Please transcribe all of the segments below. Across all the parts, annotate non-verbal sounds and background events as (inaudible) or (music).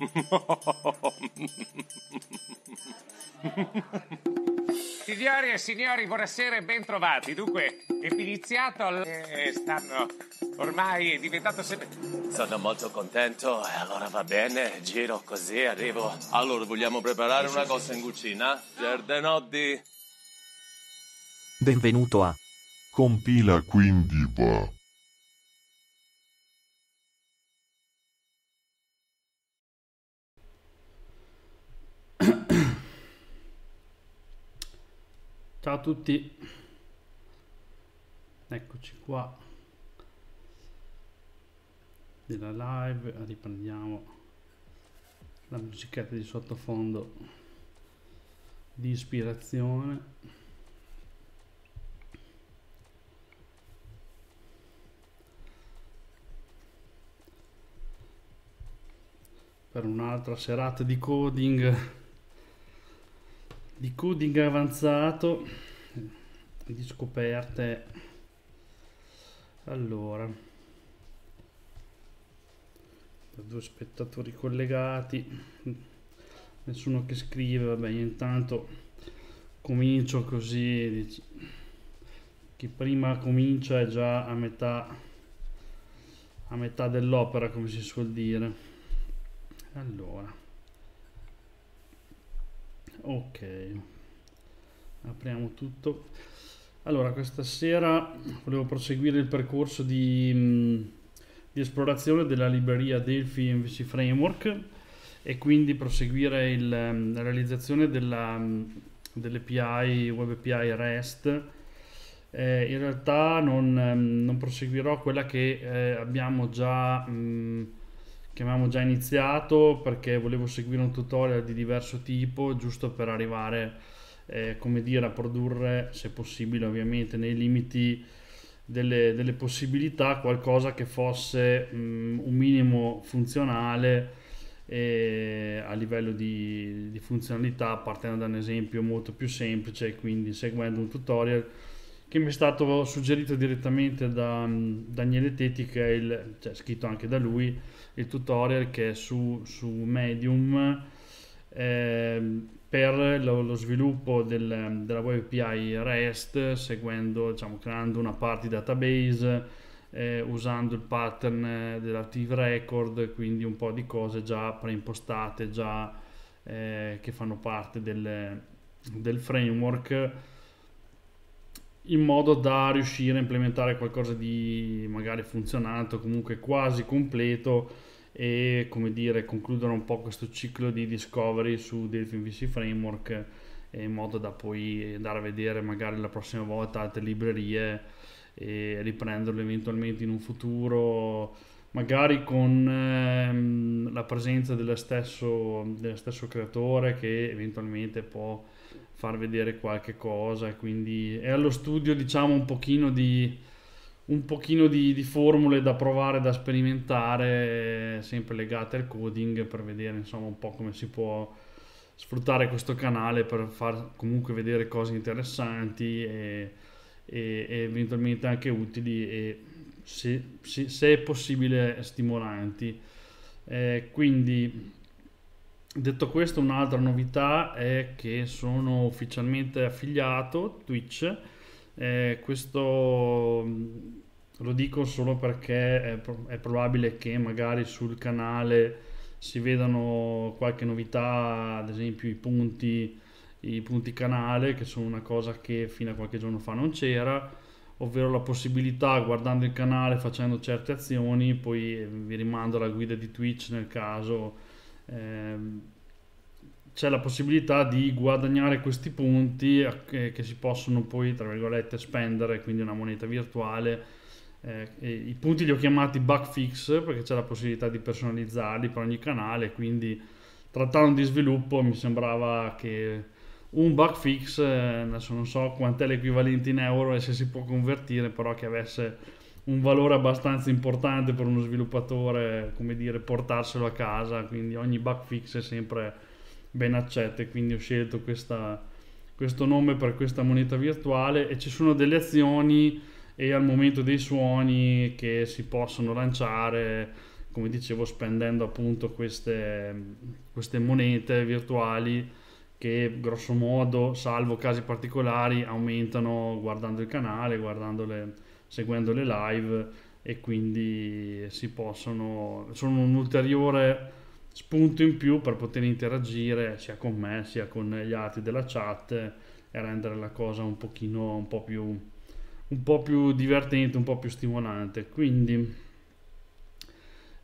(laughs) Signori e signori, buonasera e bentrovati. Dunque, è finiziato, eh, stanno ormai è diventato sempre... Sono molto contento, allora va bene, giro così, arrivo. Allora, vogliamo preparare una cosa in cucina? Gerdenotti. Benvenuto a... Compila quindi va. Ciao a tutti, eccoci qua della live, riprendiamo la musichetta di sottofondo di ispirazione. Per un'altra serata di coding di coding avanzato di scoperte allora due spettatori collegati nessuno che scrive vabbè intanto comincio così chi prima comincia è già a metà a metà dell'opera come si suol dire allora ok apriamo tutto allora questa sera volevo proseguire il percorso di, mm, di esplorazione della libreria Delphi MVC Framework e quindi proseguire il, mm, la realizzazione dell'API mm, web API REST eh, in realtà non, non, proseguirò quella che eh, abbiamo già mh, che avevamo già iniziato perché volevo seguire un tutorial di diverso tipo giusto per arrivare eh, come dire a produrre se possibile ovviamente nei limiti delle, delle possibilità qualcosa che fosse mh, mm, un minimo funzionale eh, a livello di, di funzionalità partendo da un esempio molto più semplice quindi seguendo un tutorial che mi è stato suggerito direttamente da mm, Daniele Tetti, che è il, cioè, scritto anche da lui, il tutorial che è su, su Medium eh, per lo, lo sviluppo del, della web API REST seguendo, diciamo, creando una party database eh, usando il pattern eh, dell'active record, quindi un po' di cose già preimpostate, già eh, che fanno parte del, del framework in modo da riuscire a implementare qualcosa di magari funzionato, comunque quasi completo e come dire concludere un po' questo ciclo di discovery su Delphi MVC Framework in modo da poi andare a vedere magari la prossima volta altre librerie e riprenderlo eventualmente in un futuro magari con ehm, la presenza dello stesso, dello stesso creatore che eventualmente può far vedere qualche cosa, quindi è allo studio diciamo un pochino di, un pochino di, di formule da provare, da sperimentare, sempre legate al coding per vedere insomma un po' come si può sfruttare questo canale per far comunque vedere cose interessanti e, e, e eventualmente anche utili e se, se, se è possibile stimolanti. Eh, quindi Detto questo, un'altra novità è che sono ufficialmente affiliato Twitch. Eh, questo mm, lo dico solo perché è, è, probabile che magari sul canale si vedano qualche novità, ad esempio i punti, i punti canale, che sono una cosa che fino a qualche giorno fa non c'era, ovvero la possibilità, guardando il canale, facendo certe azioni, poi eh, vi rimando alla guida di Twitch nel caso Ehm, c'è la possibilità di guadagnare questi punti che, che si possono poi, tra virgolette, spendere, quindi una moneta virtuale. Eh, I punti li ho chiamati bug fix perché c'è la possibilità di personalizzarli per ogni canale, quindi trattando di sviluppo mi sembrava che un bug fix, eh, adesso non so quant'è l'equivalente in euro e se si può convertire, però che avesse un valore abbastanza importante per uno sviluppatore, come dire, portarselo a casa, quindi ogni bug fix è sempre ben accetto e quindi ho scelto questa, questo nome per questa moneta virtuale e ci sono delle azioni e al momento dei suoni che si possono lanciare, come dicevo, spendendo appunto queste, queste monete virtuali che grosso modo, salvo casi particolari, aumentano guardando il canale, guardando le seguendo le live e quindi si possono sono un ulteriore spunto in più per poter interagire sia con me sia con gli altri della chat e rendere la cosa un pochino un po' più un po' più divertente, un po' più stimolante. Quindi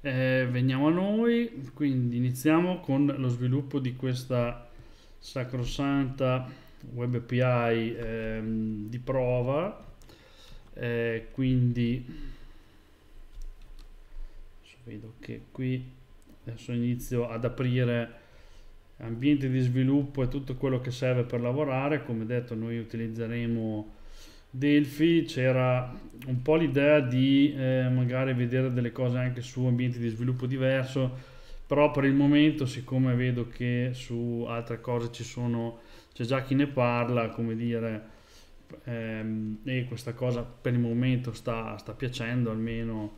eh, veniamo a noi, quindi iniziamo con lo sviluppo di questa sacrosanta web API ehm, di prova eh, quindi vedo che qui adesso inizio ad aprire ambienti di sviluppo e tutto quello che serve per lavorare come detto noi utilizzeremo Delphi c'era un po' l'idea di eh, magari vedere delle cose anche su ambienti di sviluppo diverso però per il momento siccome vedo che su altre cose ci sono c'è già chi ne parla come dire ehm, e questa cosa per il momento sta, sta piacendo almeno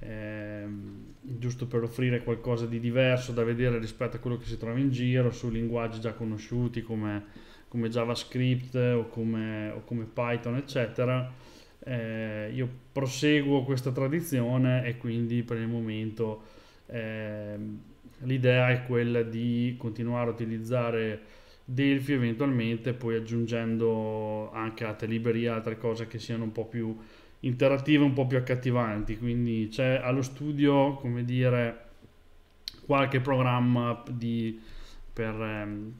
ehm, giusto per offrire qualcosa di diverso da vedere rispetto a quello che si trova in giro su linguaggi già conosciuti come, come JavaScript o come, o come, Python eccetera eh, io proseguo questa tradizione e quindi per il momento ehm, l'idea è quella di continuare a utilizzare Delphi eventualmente, poi aggiungendo anche altre librerie, altre cose che siano un po' più interattive, un po' più accattivanti. Quindi c'è allo studio, come dire, qualche programma di, per, ehm,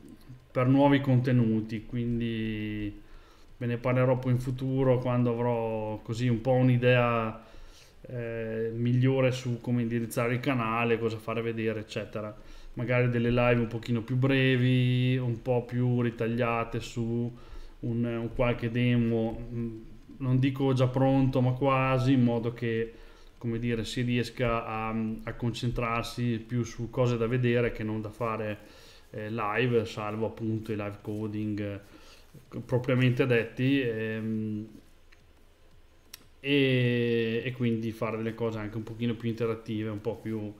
per, nuovi contenuti, quindi ve ne parlerò poi in futuro quando avrò così un po' un'idea eh, migliore su come indirizzare il canale, cosa fare vedere, eccetera magari delle live un pochino più brevi, un po' più ritagliate su un, un qualche demo, mm, non dico già pronto, ma quasi, in modo che come dire, si riesca a, a concentrarsi più su cose da vedere che non da fare eh, live, salvo appunto i live coding eh, propriamente detti. Ehm, e, e, quindi fare delle cose anche un pochino più interattive, un po' più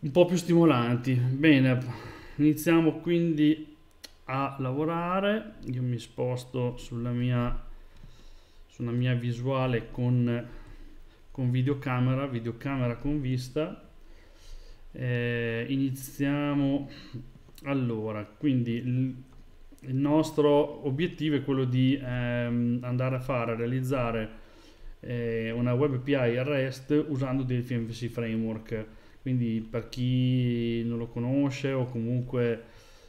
un po' più stimolanti. Bene, iniziamo quindi a lavorare. Io mi sposto sulla mia, sulla mia visuale con, con videocamera, videocamera con vista. Eh, iniziamo allora, quindi il, il nostro obiettivo è quello di ehm, andare a fare, a realizzare eh, una web API REST usando del FMVC Framework quindi per chi non lo conosce o comunque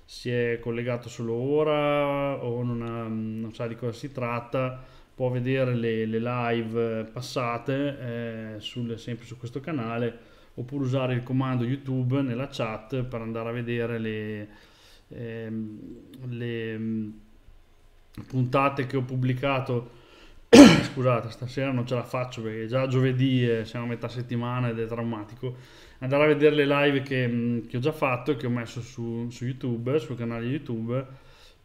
si è collegato solo ora o non, ha, non sa di cosa si tratta, può vedere le, le live passate eh, sul, sempre su questo canale oppure usare il comando YouTube nella chat per andare a vedere le, eh, le mm, puntate che ho pubblicato. (coughs) Scusate, stasera non ce la faccio perché è già giovedì e siamo a metà settimana ed è traumatico andare a vedere le live che, mm, che ho già fatto e che ho messo su, su, YouTube, sul canale YouTube,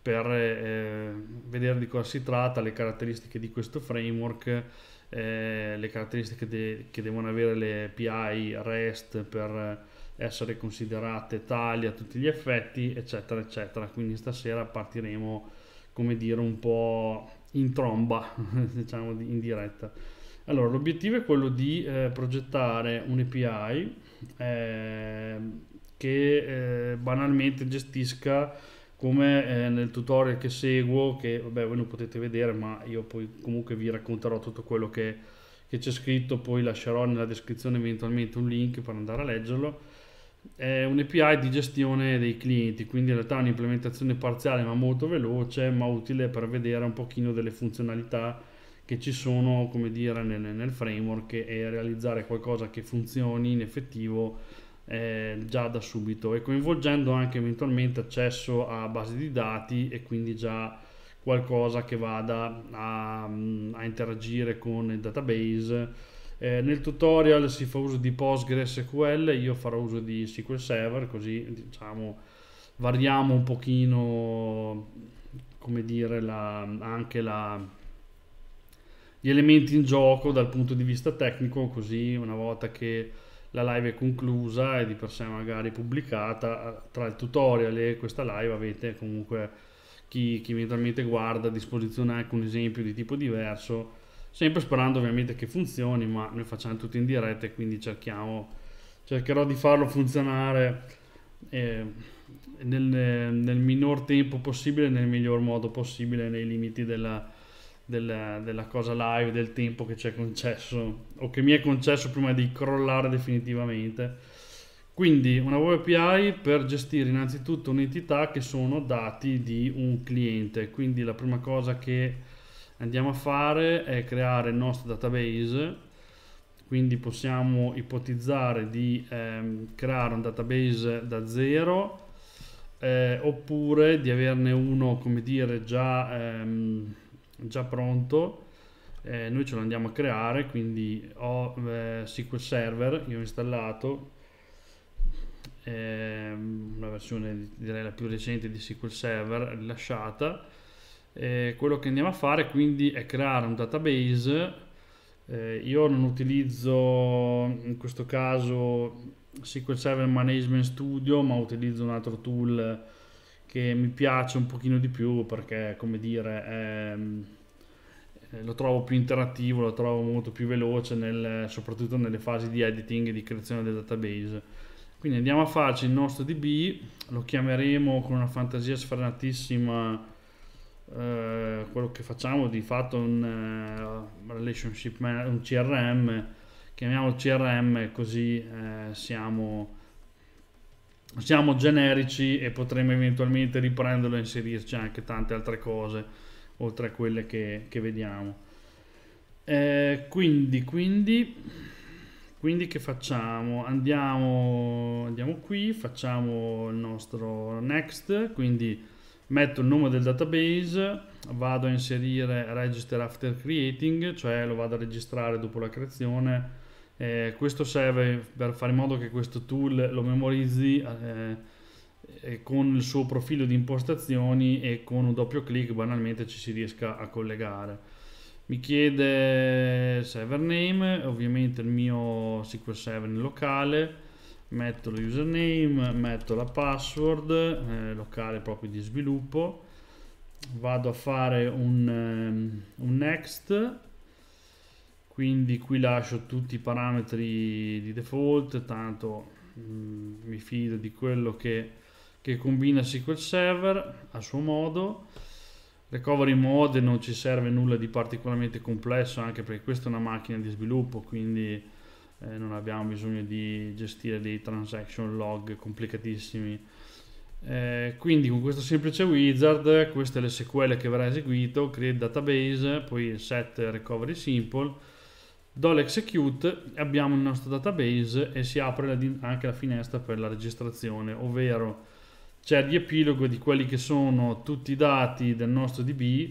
per eh, eh, vedere di cosa si tratta, le caratteristiche di questo framework, eh, le caratteristiche de- che devono avere le API REST per essere considerate tali a tutti gli effetti, eccetera, eccetera. Quindi stasera partiremo, come dire, un po' in tromba, (laughs) diciamo, in diretta. Allora, l'obiettivo è quello di eh, progettare un'API Ehm, che eh, banalmente gestisca come eh, nel tutorial che seguo, che vabbè voi non potete vedere, ma io poi comunque vi racconterò tutto quello che, che c'è scritto, poi lascerò nella descrizione eventualmente un link per andare a leggerlo. È un API di gestione dei clienti, quindi in realtà è un'implementazione parziale ma molto veloce, ma utile per vedere un pochino delle funzionalità che ci sono come dire nel, nel framework e realizzare qualcosa che funzioni in effettivo eh, già da subito e coinvolgendo anche eventualmente accesso a basi di dati e quindi già qualcosa che vada a, mm, a interagire con il database eh, nel tutorial si fa uso di PostgreSQL io farò uso di SQL Server così diciamo variamo un pochino come dire la, anche la gli elementi in gioco dal punto di vista tecnico, così una volta che la live è conclusa e di per sé magari pubblicata, tra il tutorial e questa live avete comunque chi, chi eventualmente guarda a disposizione anche un esempio di tipo diverso, sempre sperando ovviamente che funzioni, ma noi facciamo tutto in diretta e quindi cerchiamo, cercherò di farlo funzionare. Eh, nel, nel minor tempo possibile, nel miglior modo possibile, nei limiti della, della, della cosa live, del tempo che ci è concesso o che mi è concesso prima di crollare definitivamente. Quindi una web API per gestire innanzitutto un'entità che sono dati di un cliente. Quindi la prima cosa che andiamo a fare è creare il nostro database. Quindi possiamo ipotizzare di ehm, creare un database da zero eh, oppure di averne uno, come dire, già ehm, già pronto eh, noi ce lo andiamo a creare quindi ho eh, SQL Server io ho installato eh, una versione direi la più recente di SQL Server rilasciata quello che andiamo a fare quindi è creare un database eh, io non utilizzo in questo caso SQL Server Management Studio ma utilizzo un altro tool che mi piace un pochino di più perché, come dire, è, ehm, eh, lo trovo più interattivo, lo trovo molto più veloce, nel, soprattutto nelle fasi di editing e di creazione del database. Quindi andiamo a farci il nostro DB, lo chiameremo con una fantasia sfrenatissima eh, quello che facciamo, di fatto un, uh, relationship man- un CRM, chiamiamolo CRM così eh, siamo siamo generici e potremmo eventualmente riprenderlo e inserirci anche tante altre cose oltre a quelle che, che vediamo eh, quindi, quindi quindi che facciamo andiamo, andiamo qui facciamo il nostro next quindi metto il nome del database vado a inserire register after creating cioè lo vado a registrare dopo la creazione eh, questo serve per fare in modo che questo tool lo memorizzi eh, con il suo profilo di impostazioni e con un doppio clic banalmente ci si riesca a collegare. Mi chiede server name, ovviamente il mio SQL Server locale, metto lo username, metto la password eh, locale proprio di sviluppo, vado a fare un, um, un next quindi qui lascio tutti i parametri di default tanto mh, mm, mi fido di quello che, che combina SQL Server a suo modo recovery mode non ci serve nulla di particolarmente complesso anche perché questa è una macchina di sviluppo quindi eh, non abbiamo bisogno di gestire dei transaction log complicatissimi eh, quindi con questo semplice wizard queste le SQL che verrà eseguito create database poi set recovery simple do l'execute, abbiamo il nostro database e si apre anche la finestra per la registrazione, ovvero c'è il riepilogo di quelli che sono tutti i dati del nostro DB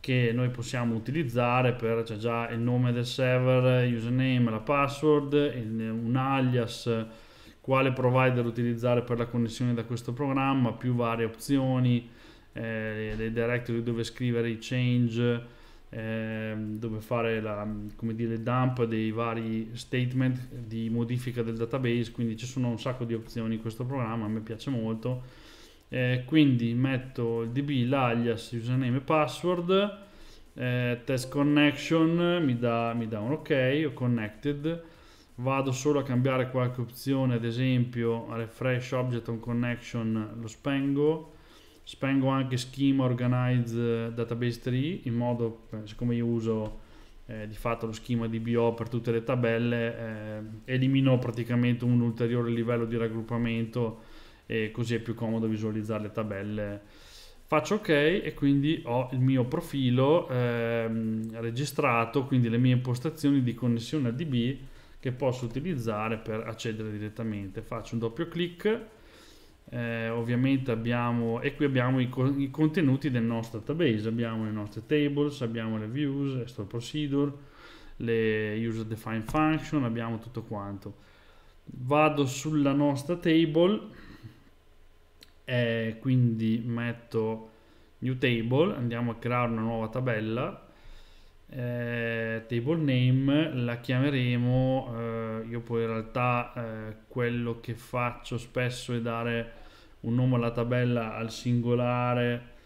che noi possiamo utilizzare per c'è già il nome del server, username, la password, un alias, quale provider utilizzare per la connessione da questo programma, più varie opzioni, eh, le directory dove scrivere i change, ehm, dove fare la, come dire, dump dei vari statement di modifica del database, quindi ci sono un sacco di opzioni in questo programma, a me piace molto. Eh, quindi metto il db, l'alias, username e password, eh, test connection, mi dà, mi dà un ok, ho connected, vado solo a cambiare qualche opzione, ad esempio refresh object on connection lo spengo, Spengo anche schema organize eh, database tree in modo, eh, siccome io uso eh, di fatto lo schema DBO per tutte le tabelle, eh, elimino praticamente un ulteriore livello di raggruppamento e così è più comodo visualizzare le tabelle. Faccio ok e quindi ho il mio profilo eh, registrato, quindi le mie impostazioni di connessione a DB che posso utilizzare per accedere direttamente. Faccio un doppio clic eh, ovviamente abbiamo e qui abbiamo i, co i, contenuti del nostro database abbiamo le nostre tables abbiamo le views le store procedure le user defined function abbiamo tutto quanto vado sulla nostra table e eh, quindi metto new table andiamo a creare una nuova tabella eh, table name la chiameremo eh, io poi in realtà eh, quello che faccio spesso è dare un nome alla tabella al singolare,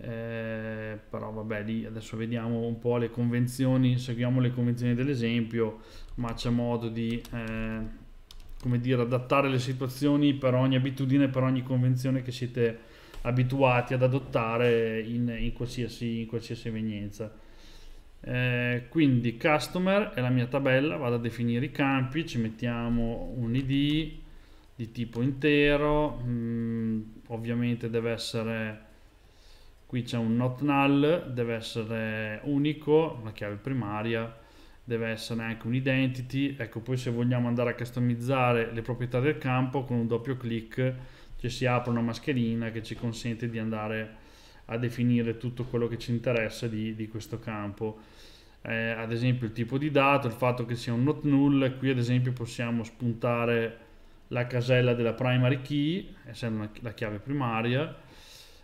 eh, però vabbè lì adesso vediamo un po' le convenzioni, seguiamo le convenzioni dell'esempio, ma c'è modo di eh, come dire, adattare le situazioni per ogni abitudine, per ogni convenzione che siete abituati ad adottare in, in qualsiasi, in qualsiasi evenienza. Eh, quindi customer è la mia tabella, vado a definire i campi, ci mettiamo un id, di tipo intero, mm, ovviamente deve essere, qui c'è un not null, deve essere unico, la chiave primaria, deve essere anche un identity, ecco poi se vogliamo andare a customizzare le proprietà del campo con un doppio clic ci si apre una mascherina che ci consente di andare a definire tutto quello che ci interessa di, di questo campo. Eh, ad esempio il tipo di dato, il fatto che sia un not null, qui ad esempio possiamo spuntare la casella della primary key, essendo la chiave primaria.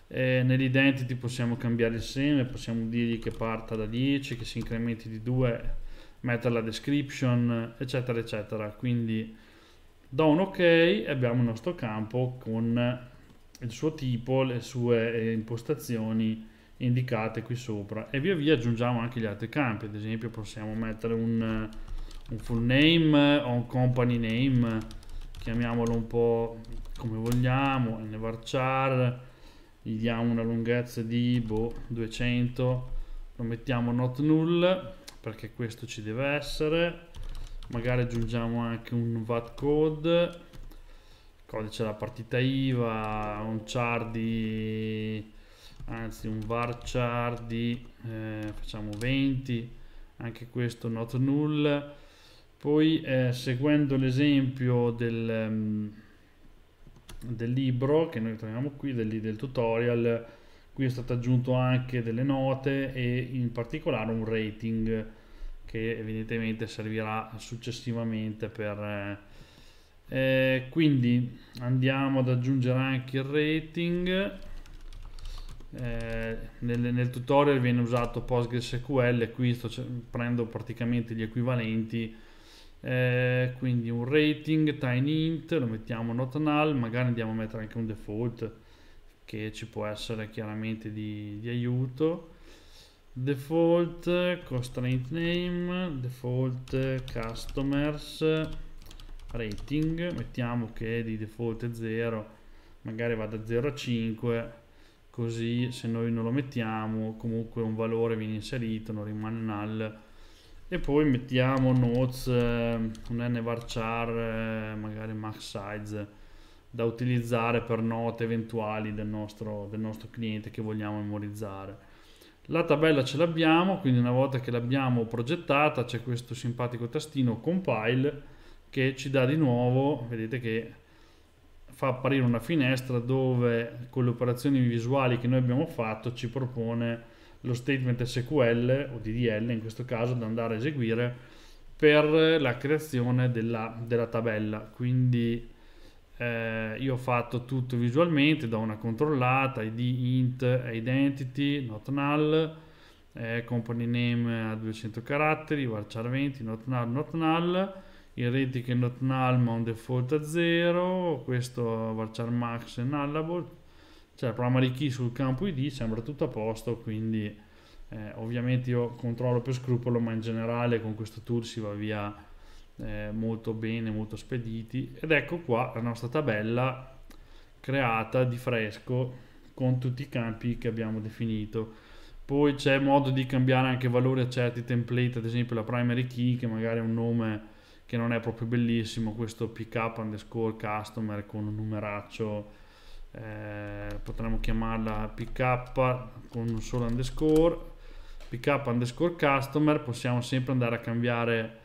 E nell'identity possiamo cambiare il seme, possiamo dirgli che parta da 10, che si incrementi di 2, mettere la description, eccetera, eccetera. Quindi do un ok e abbiamo il nostro campo con il suo tipo, le sue eh, impostazioni indicate qui sopra e via via aggiungiamo anche gli altri campi ad esempio possiamo mettere un, un full name o un company name chiamiamolo un po' come vogliamo, nvarchar, gli diamo una lunghezza di boh, 200, lo mettiamo not null perché questo ci deve essere, magari aggiungiamo anche un VAT code, codice della partita IVA, un char di anzi un var di eh, facciamo 20 anche questo not null poi eh, seguendo l'esempio del, um, del, libro che noi troviamo qui, del, del tutorial, qui è stato aggiunto anche delle note e in particolare un rating che evidentemente servirà successivamente per... Eh, eh, quindi andiamo ad aggiungere anche il rating eh, nel, nel, tutorial viene usato PostgreSQL qui sto, prendo praticamente gli equivalenti eh, quindi un rating tiny int lo mettiamo not null magari andiamo a mettere anche un default che ci può essere chiaramente di, di aiuto default constraint name default customers rating mettiamo che di default è 0 magari va da 0 a 5 così se noi non lo mettiamo comunque un valore viene inserito non rimane null e poi mettiamo notes, eh, un n nvarchar, eh, magari max size da utilizzare per note eventuali del nostro, del nostro cliente che vogliamo memorizzare. La tabella ce l'abbiamo, quindi una volta che l'abbiamo progettata c'è questo simpatico tastino compile che ci dà di nuovo, vedete che fa apparire una finestra dove con le operazioni visuali che noi abbiamo fatto ci propone lo statement SQL o DDL in questo caso da andare a eseguire per la creazione della, della tabella quindi eh, io ho fatto tutto visualmente do una controllata id int identity not null eh, company name a 200 caratteri varchar 20 not null not null il Retic e Notnalma un default a 0, questo Varchar Max e Nullable, cioè il programma di key sul campo ID sembra tutto a posto, quindi eh, ovviamente io controllo per scrupolo, ma in generale con questo tool si va via eh, molto bene, molto spediti. Ed ecco qua la nostra tabella creata di fresco con tutti i campi che abbiamo definito. Poi c'è modo di cambiare anche valori a certi template, ad esempio la primary key che magari è un nome che non è proprio bellissimo questo pick up underscore customer con un numeraccio eh, potremmo chiamarla pick up con un solo underscore pick up underscore customer possiamo sempre andare a cambiare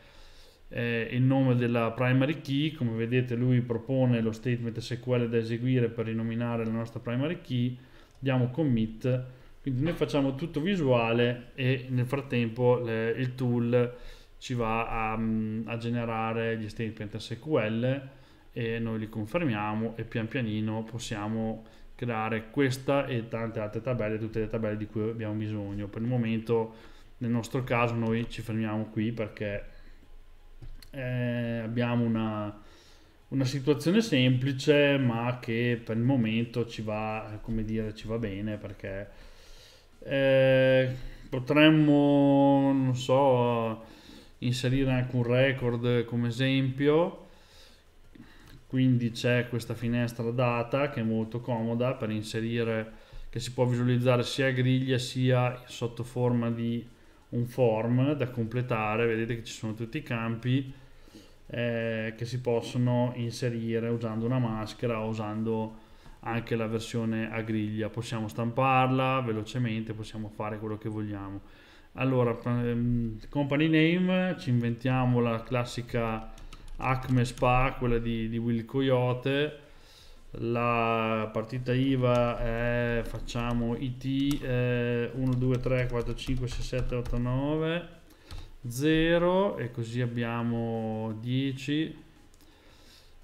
eh, il nome della primary key come vedete lui propone lo statement SQL da eseguire per rinominare la nostra primary key diamo commit quindi noi facciamo tutto visuale e nel frattempo le, il tool ci va a, mm, a generare gli statement SQL e noi li confermiamo e pian pianino possiamo creare questa e tante altre tabelle, tutte le tabelle di cui abbiamo bisogno. Per il momento nel nostro caso noi ci fermiamo qui perché eh, abbiamo una, una situazione semplice ma che per il momento ci va, come dire, ci va bene perché eh, potremmo, non so, inserire anche un record come esempio quindi c'è questa finestra data che è molto comoda per inserire che si può visualizzare sia a griglia sia sotto forma di un form da completare vedete che ci sono tutti i campi eh, che si possono inserire usando una maschera o usando anche la versione a griglia possiamo stamparla velocemente possiamo fare quello che vogliamo allora, ehm, company name, ci inventiamo la classica Acme Spa, quella di, di Will Coyote. La partita IVA è, facciamo IT eh, 1, 2, 3, 4, 5, 6, 7, 8, 9, 0 e così abbiamo 10.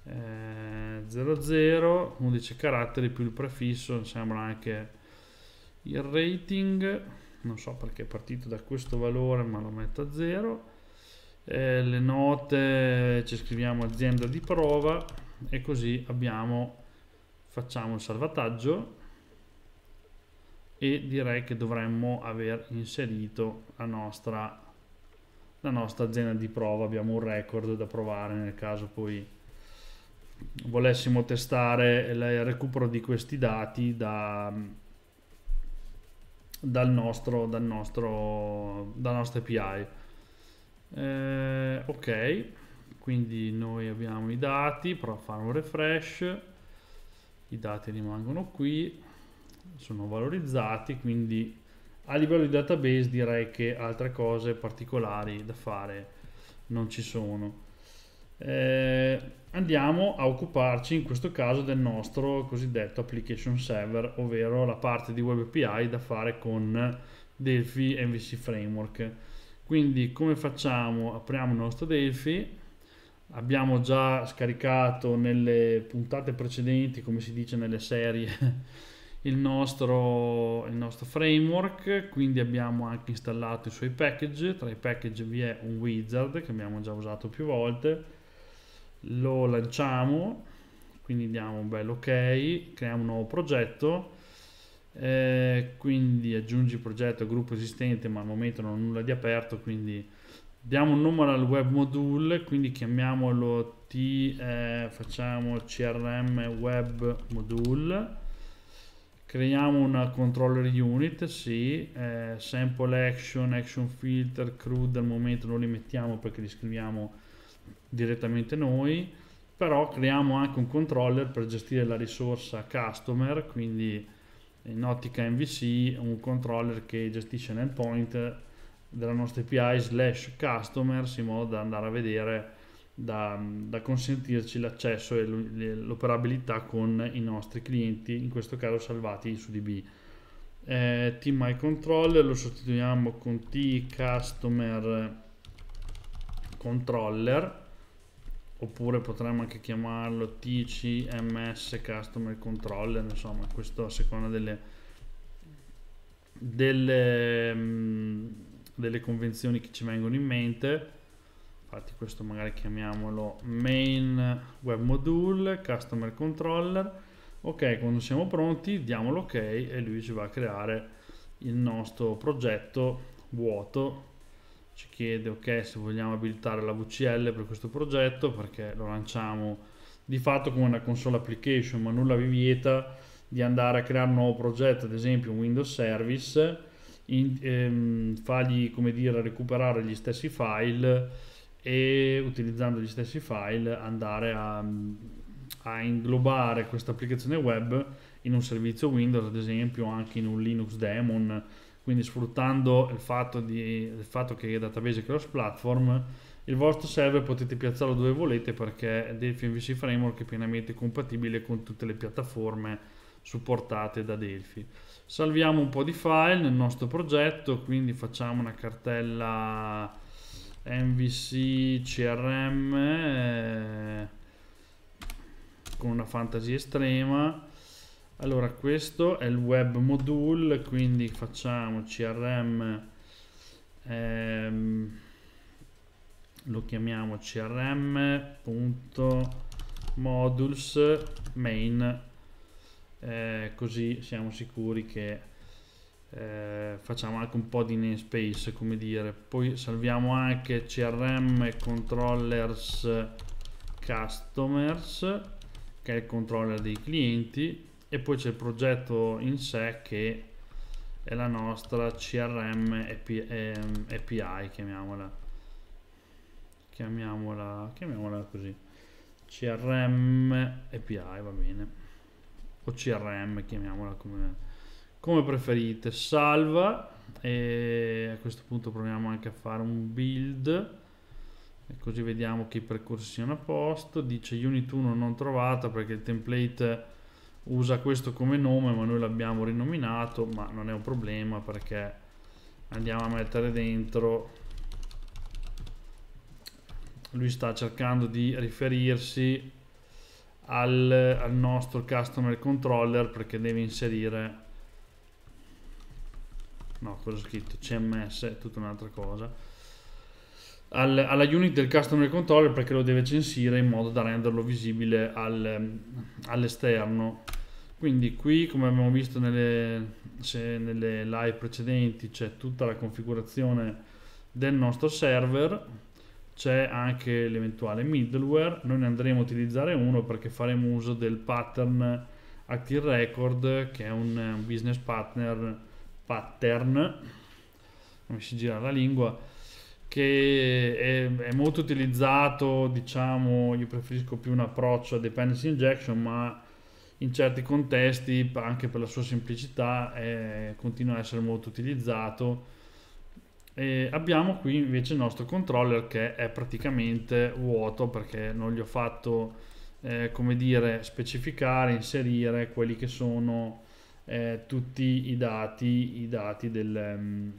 00, eh, 11 caratteri più il prefisso, sembra anche il rating non so perché è partito da questo valore ma lo metto a zero eh, le note ci scriviamo azienda di prova e così abbiamo facciamo il salvataggio e direi che dovremmo aver inserito la nostra, la nostra azienda di prova abbiamo un record da provare nel caso poi volessimo testare il recupero di questi dati da dal nostro, dal nostro dalla nostra API. Eh, ok, quindi noi abbiamo i dati, provo a fare un refresh, i dati rimangono qui, sono valorizzati, quindi a livello di database direi che altre cose particolari da fare non ci sono. Eh, andiamo a occuparci in questo caso del nostro cosiddetto application server, ovvero la parte di web API da fare con Delphi MVC Framework. Quindi come facciamo? Apriamo il nostro Delphi, abbiamo già scaricato nelle puntate precedenti, come si dice nelle serie, (laughs) il nostro, il nostro framework, quindi abbiamo anche installato i suoi package, tra i package vi è un wizard che abbiamo già usato più volte, lo lanciamo quindi diamo un bel ok creiamo un nuovo progetto eh, quindi aggiungi progetto gruppo esistente ma al momento non ho nulla di aperto quindi diamo un numero al web module quindi chiamiamolo t eh, facciamo crm web module creiamo una controller unit sì eh, sample action action filter crude al momento non li mettiamo perché li scriviamo direttamente noi, però creiamo anche un controller per gestire la risorsa customer, quindi in ottica MVC un controller che gestisce l'endpoint della nostra API slash customers in modo da andare a vedere, da, da consentirci l'accesso e l'operabilità con i nostri clienti, in questo caso salvati su DB. Eh, team controller lo sostituiamo con T customer controller oppure potremmo anche chiamarlo TCMS Customer Controller, insomma, questo a seconda delle, delle, mm, delle convenzioni che ci vengono in mente. Infatti questo magari chiamiamolo main web module, customer controller. Ok, quando siamo pronti diamo l'ok ok e lui ci va a creare il nostro progetto vuoto ci chiede ok se vogliamo abilitare la VCL per questo progetto perché lo lanciamo di fatto come una console application ma nulla vi vieta di andare a creare un nuovo progetto ad esempio un Windows Service in, ehm, fargli come dire recuperare gli stessi file e utilizzando gli stessi file andare a, a inglobare questa applicazione web in un servizio Windows ad esempio anche in un Linux Daemon quindi sfruttando il fatto, di, il fatto che il database è cross platform il vostro server potete piazzarlo dove volete perché Delphi MVC Framework è pienamente compatibile con tutte le piattaforme supportate da Delphi. Salviamo un po' di file nel nostro progetto, quindi facciamo una cartella MVC CRM eh, con una fantasia estrema allora questo è il web module quindi facciamo crm ehm, lo chiamiamo crm.modules main eh, così siamo sicuri che eh, facciamo anche un po' di namespace come dire poi salviamo anche crm controllers customers che è il controller dei clienti e poi c'è il progetto in sé che è la nostra CRM API, ehm, chiamiamola. chiamiamola chiamiamola così CRM API va bene o CRM chiamiamola come, come preferite salva e a questo punto proviamo anche a fare un build e così vediamo che i percorsi siano a posto dice unit 1 non trovata perché il template usa questo come nome ma noi l'abbiamo rinominato ma non è un problema perché andiamo a mettere dentro lui sta cercando di riferirsi al, al nostro customer controller perché deve inserire no cosa ho scritto cms è tutta un'altra cosa al, alla unit del customer controller perché lo deve censire in modo da renderlo visibile al, all'esterno quindi qui come abbiamo visto nelle, nelle live precedenti c'è tutta la configurazione del nostro server c'è anche l'eventuale middleware noi ne andremo a utilizzare uno perché faremo uso del pattern active record che è un eh, business partner pattern come si gira la lingua che è, è, molto utilizzato diciamo io preferisco più un approccio a dependency injection ma in certi contesti, anche per la sua semplicità, è, eh, continua a essere molto utilizzato. E abbiamo qui invece il nostro controller che è praticamente vuoto perché non gli ho fatto, eh, come dire, specificare, inserire quelli che sono eh, tutti i dati, i dati del... Um,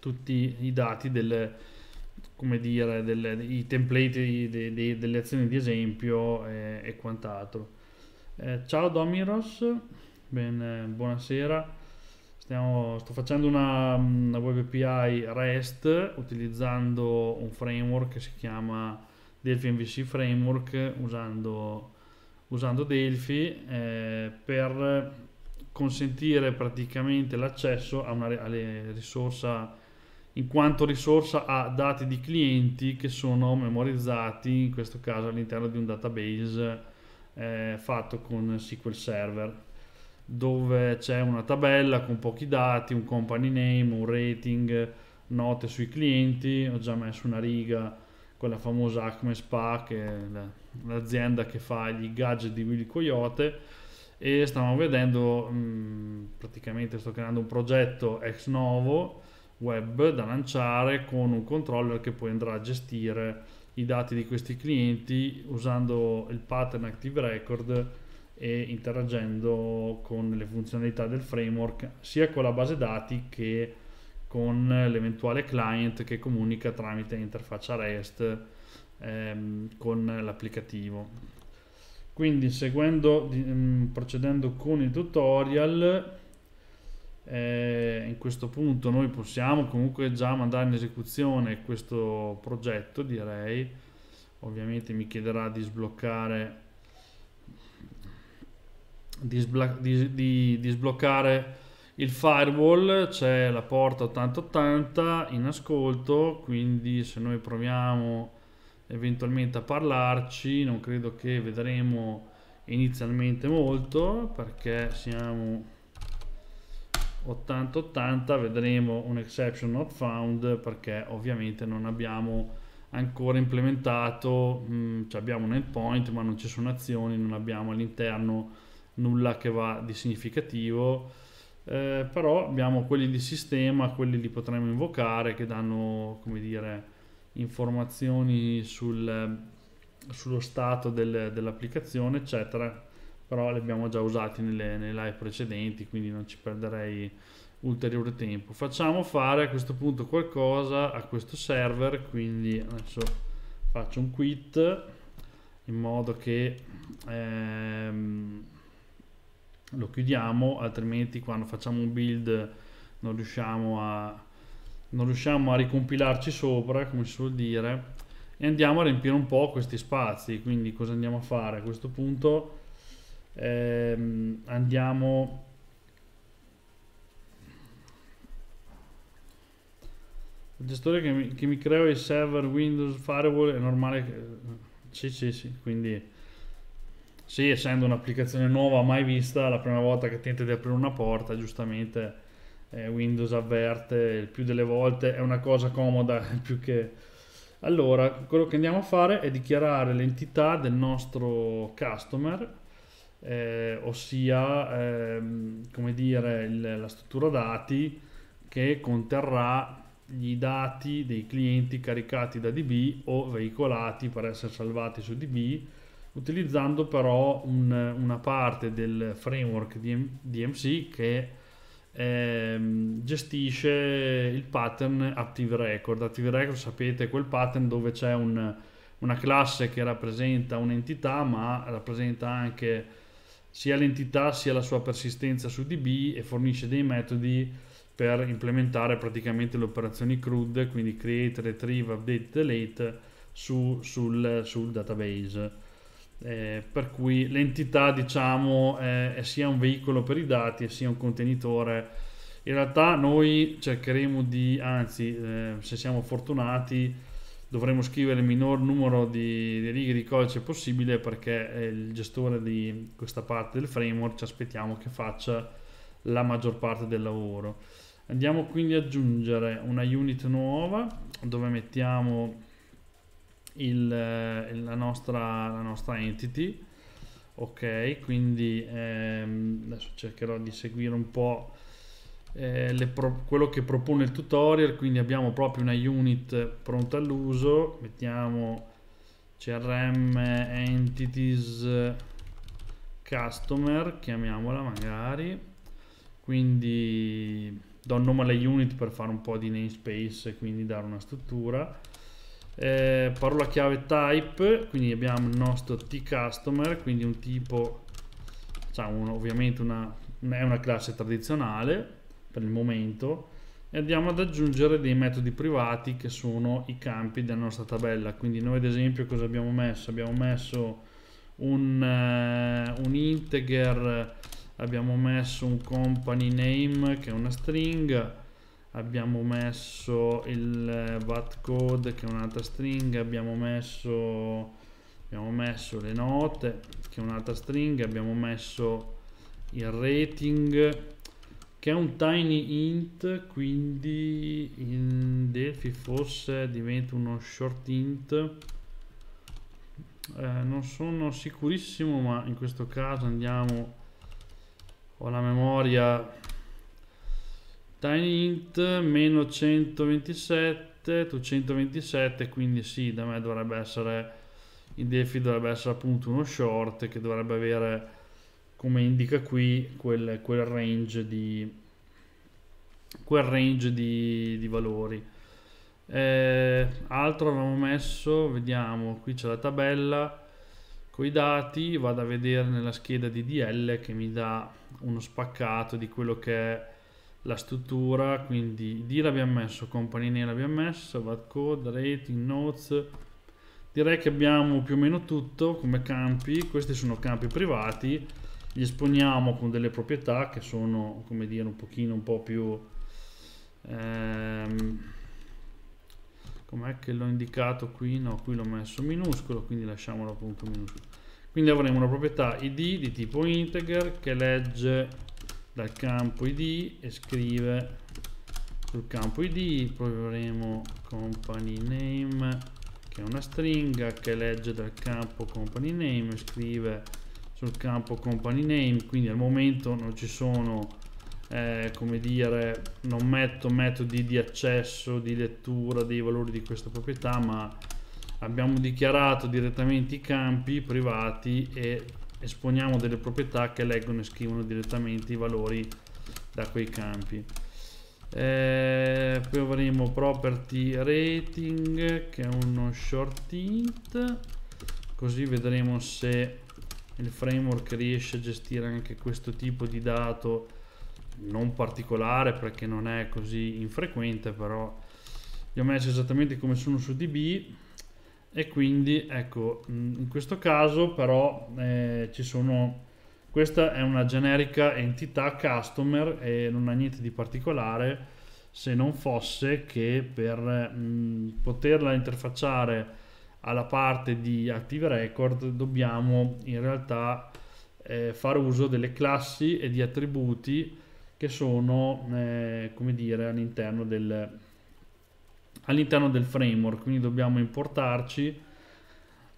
tutti i dati del come dire, delle, i template di, di, di, delle azioni di esempio e, eh, e quant'altro. Eh, ciao Domiros, ben, buonasera. Stiamo, sto facendo una, una, web API REST utilizzando un framework che si chiama Delphi MVC Framework usando, usando Delphi eh, per consentire praticamente l'accesso a una alle risorsa in quanto risorsa a dati di clienti che sono memorizzati, in questo caso all'interno di un database eh, fatto con SQL Server, dove c'è una tabella con pochi dati, un company name, un rating, note sui clienti, ho già messo una riga, quella famosa Acme Spa, che è l'azienda che fa gli gadget di Willy Coyote, e stiamo vedendo, mh, mm, praticamente sto creando un progetto ex novo, web da lanciare con un controller che poi andrà a gestire i dati di questi clienti usando il pattern active record e interagendo con le funzionalità del framework sia con la base dati che con l'eventuale client che comunica tramite interfaccia REST ehm, con l'applicativo quindi seguendo mm, procedendo con il tutorial eh, in questo punto noi possiamo comunque già mandare in esecuzione questo progetto direi ovviamente mi chiederà di sbloccare di, di, di, di sbloccare il firewall c'è la porta 8080 in ascolto quindi se noi proviamo eventualmente a parlarci non credo che vedremo inizialmente molto perché siamo 8080 vedremo un exception not found perché ovviamente non abbiamo ancora implementato mh, mm, abbiamo un endpoint ma non ci sono azioni non abbiamo all'interno nulla che va di significativo eh, però abbiamo quelli di sistema quelli li potremmo invocare che danno come dire informazioni sul, sullo stato del, dell'applicazione eccetera però li abbiamo già usati nelle, nelle live precedenti, quindi non ci perderei ulteriore tempo. Facciamo fare a questo punto qualcosa a questo server, quindi adesso faccio un quit in modo che ehm, lo chiudiamo, altrimenti quando facciamo un build non riusciamo a non riusciamo a ricompilarci sopra, come si suol dire, e andiamo a riempire un po' questi spazi. Quindi cosa andiamo a fare? A questo punto ehm, andiamo il gestore che mi, che mi creo il server Windows Firewall è normale che... Eh, sì sì sì quindi sì, essendo un'applicazione nuova mai vista, la prima volta che tenta di aprire una porta, giustamente eh, Windows avverte il più delle volte, è una cosa comoda (laughs) più che... Allora, quello che andiamo a fare è dichiarare l'entità del nostro customer eh, ossia ehm, come dire, il, la struttura dati che conterrà i dati dei clienti caricati da DB o veicolati per essere salvati su DB utilizzando però un, una parte del framework DM, DMC che ehm, gestisce il pattern Active Record. Active Record sapete quel pattern dove c'è un, una classe che rappresenta un'entità ma rappresenta anche sia l'entità sia la sua persistenza su DB e fornisce dei metodi per implementare praticamente le operazioni CRUD, quindi create, retrieve, update, delete su, sul, sul, database. Eh, per cui l'entità diciamo eh, è sia un veicolo per i dati e sia un contenitore in realtà noi cercheremo di, anzi eh, se siamo fortunati, dovremo scrivere il minor numero di, di righe di codice possibile perché eh, il gestore di questa parte del framework ci aspettiamo che faccia la maggior parte del lavoro. Andiamo quindi ad aggiungere una unit nuova dove mettiamo il, eh, la, nostra, la, nostra, entity. Ok, quindi ehm, adesso cercherò di seguire un po' eh, pro- quello che propone il tutorial, quindi abbiamo proprio una unit pronta all'uso, mettiamo CRM entities customer, chiamiamola magari, quindi do un nome alla unit per fare un po' di namespace e quindi dare una struttura. Eh, parola chiave type, quindi abbiamo il nostro tcustomer, quindi un tipo, diciamo, ovviamente una, è una classe tradizionale, per il momento e andiamo ad aggiungere dei metodi privati che sono i campi della nostra tabella quindi noi ad esempio cosa abbiamo messo? abbiamo messo un, eh, un integer abbiamo messo un company name che è una stringa abbiamo messo il eh, VAT code che è un'altra stringa, abbiamo messo, abbiamo messo, le note che è un'altra stringa, abbiamo messo il rating che è un tiny int quindi in Delphi forse diventa uno short int eh, non sono sicurissimo ma in questo caso andiamo ho la memoria tiny int meno 127 tu 127 quindi sì da me dovrebbe essere in Delphi dovrebbe essere appunto uno short che dovrebbe avere come indica qui quel, quel range di quel range di, di valori eh, altro avevamo messo vediamo qui c'è la tabella con i dati vado a vedere nella scheda di DL che mi dà uno spaccato di quello che è la struttura quindi D l'abbiamo messo company name l'abbiamo messo VAT code rating notes direi che abbiamo più o meno tutto come campi questi sono campi privati li esponiamo con delle proprietà che sono come dire un pochino un po' più ehm, com'è che l'ho indicato qui no qui l'ho messo minuscolo quindi lasciamolo appunto minuscolo quindi avremo una proprietà id di tipo integer che legge dal campo id e scrive sul campo id poi avremo company name che è una stringa che legge dal campo company name e scrive sul campo company name quindi al momento non ci sono eh, come dire non metto metodi di accesso di lettura dei valori di questa proprietà ma abbiamo dichiarato direttamente i campi privati e esponiamo delle proprietà che leggono e scrivono direttamente i valori da quei campi eh, poi avremo property rating che è uno short int così vedremo se il framework riesce a gestire anche questo tipo di dato non particolare perché non è così infrequente però li ho messi esattamente come sono su DB e quindi ecco mm, in questo caso però eh, ci sono questa è una generica entità customer e non ha niente di particolare se non fosse che per mh, mm, poterla interfacciare alla parte di Active Record dobbiamo in realtà eh, fare uso delle classi e di attributi che sono eh, come dire all'interno del, all'interno del framework quindi dobbiamo importarci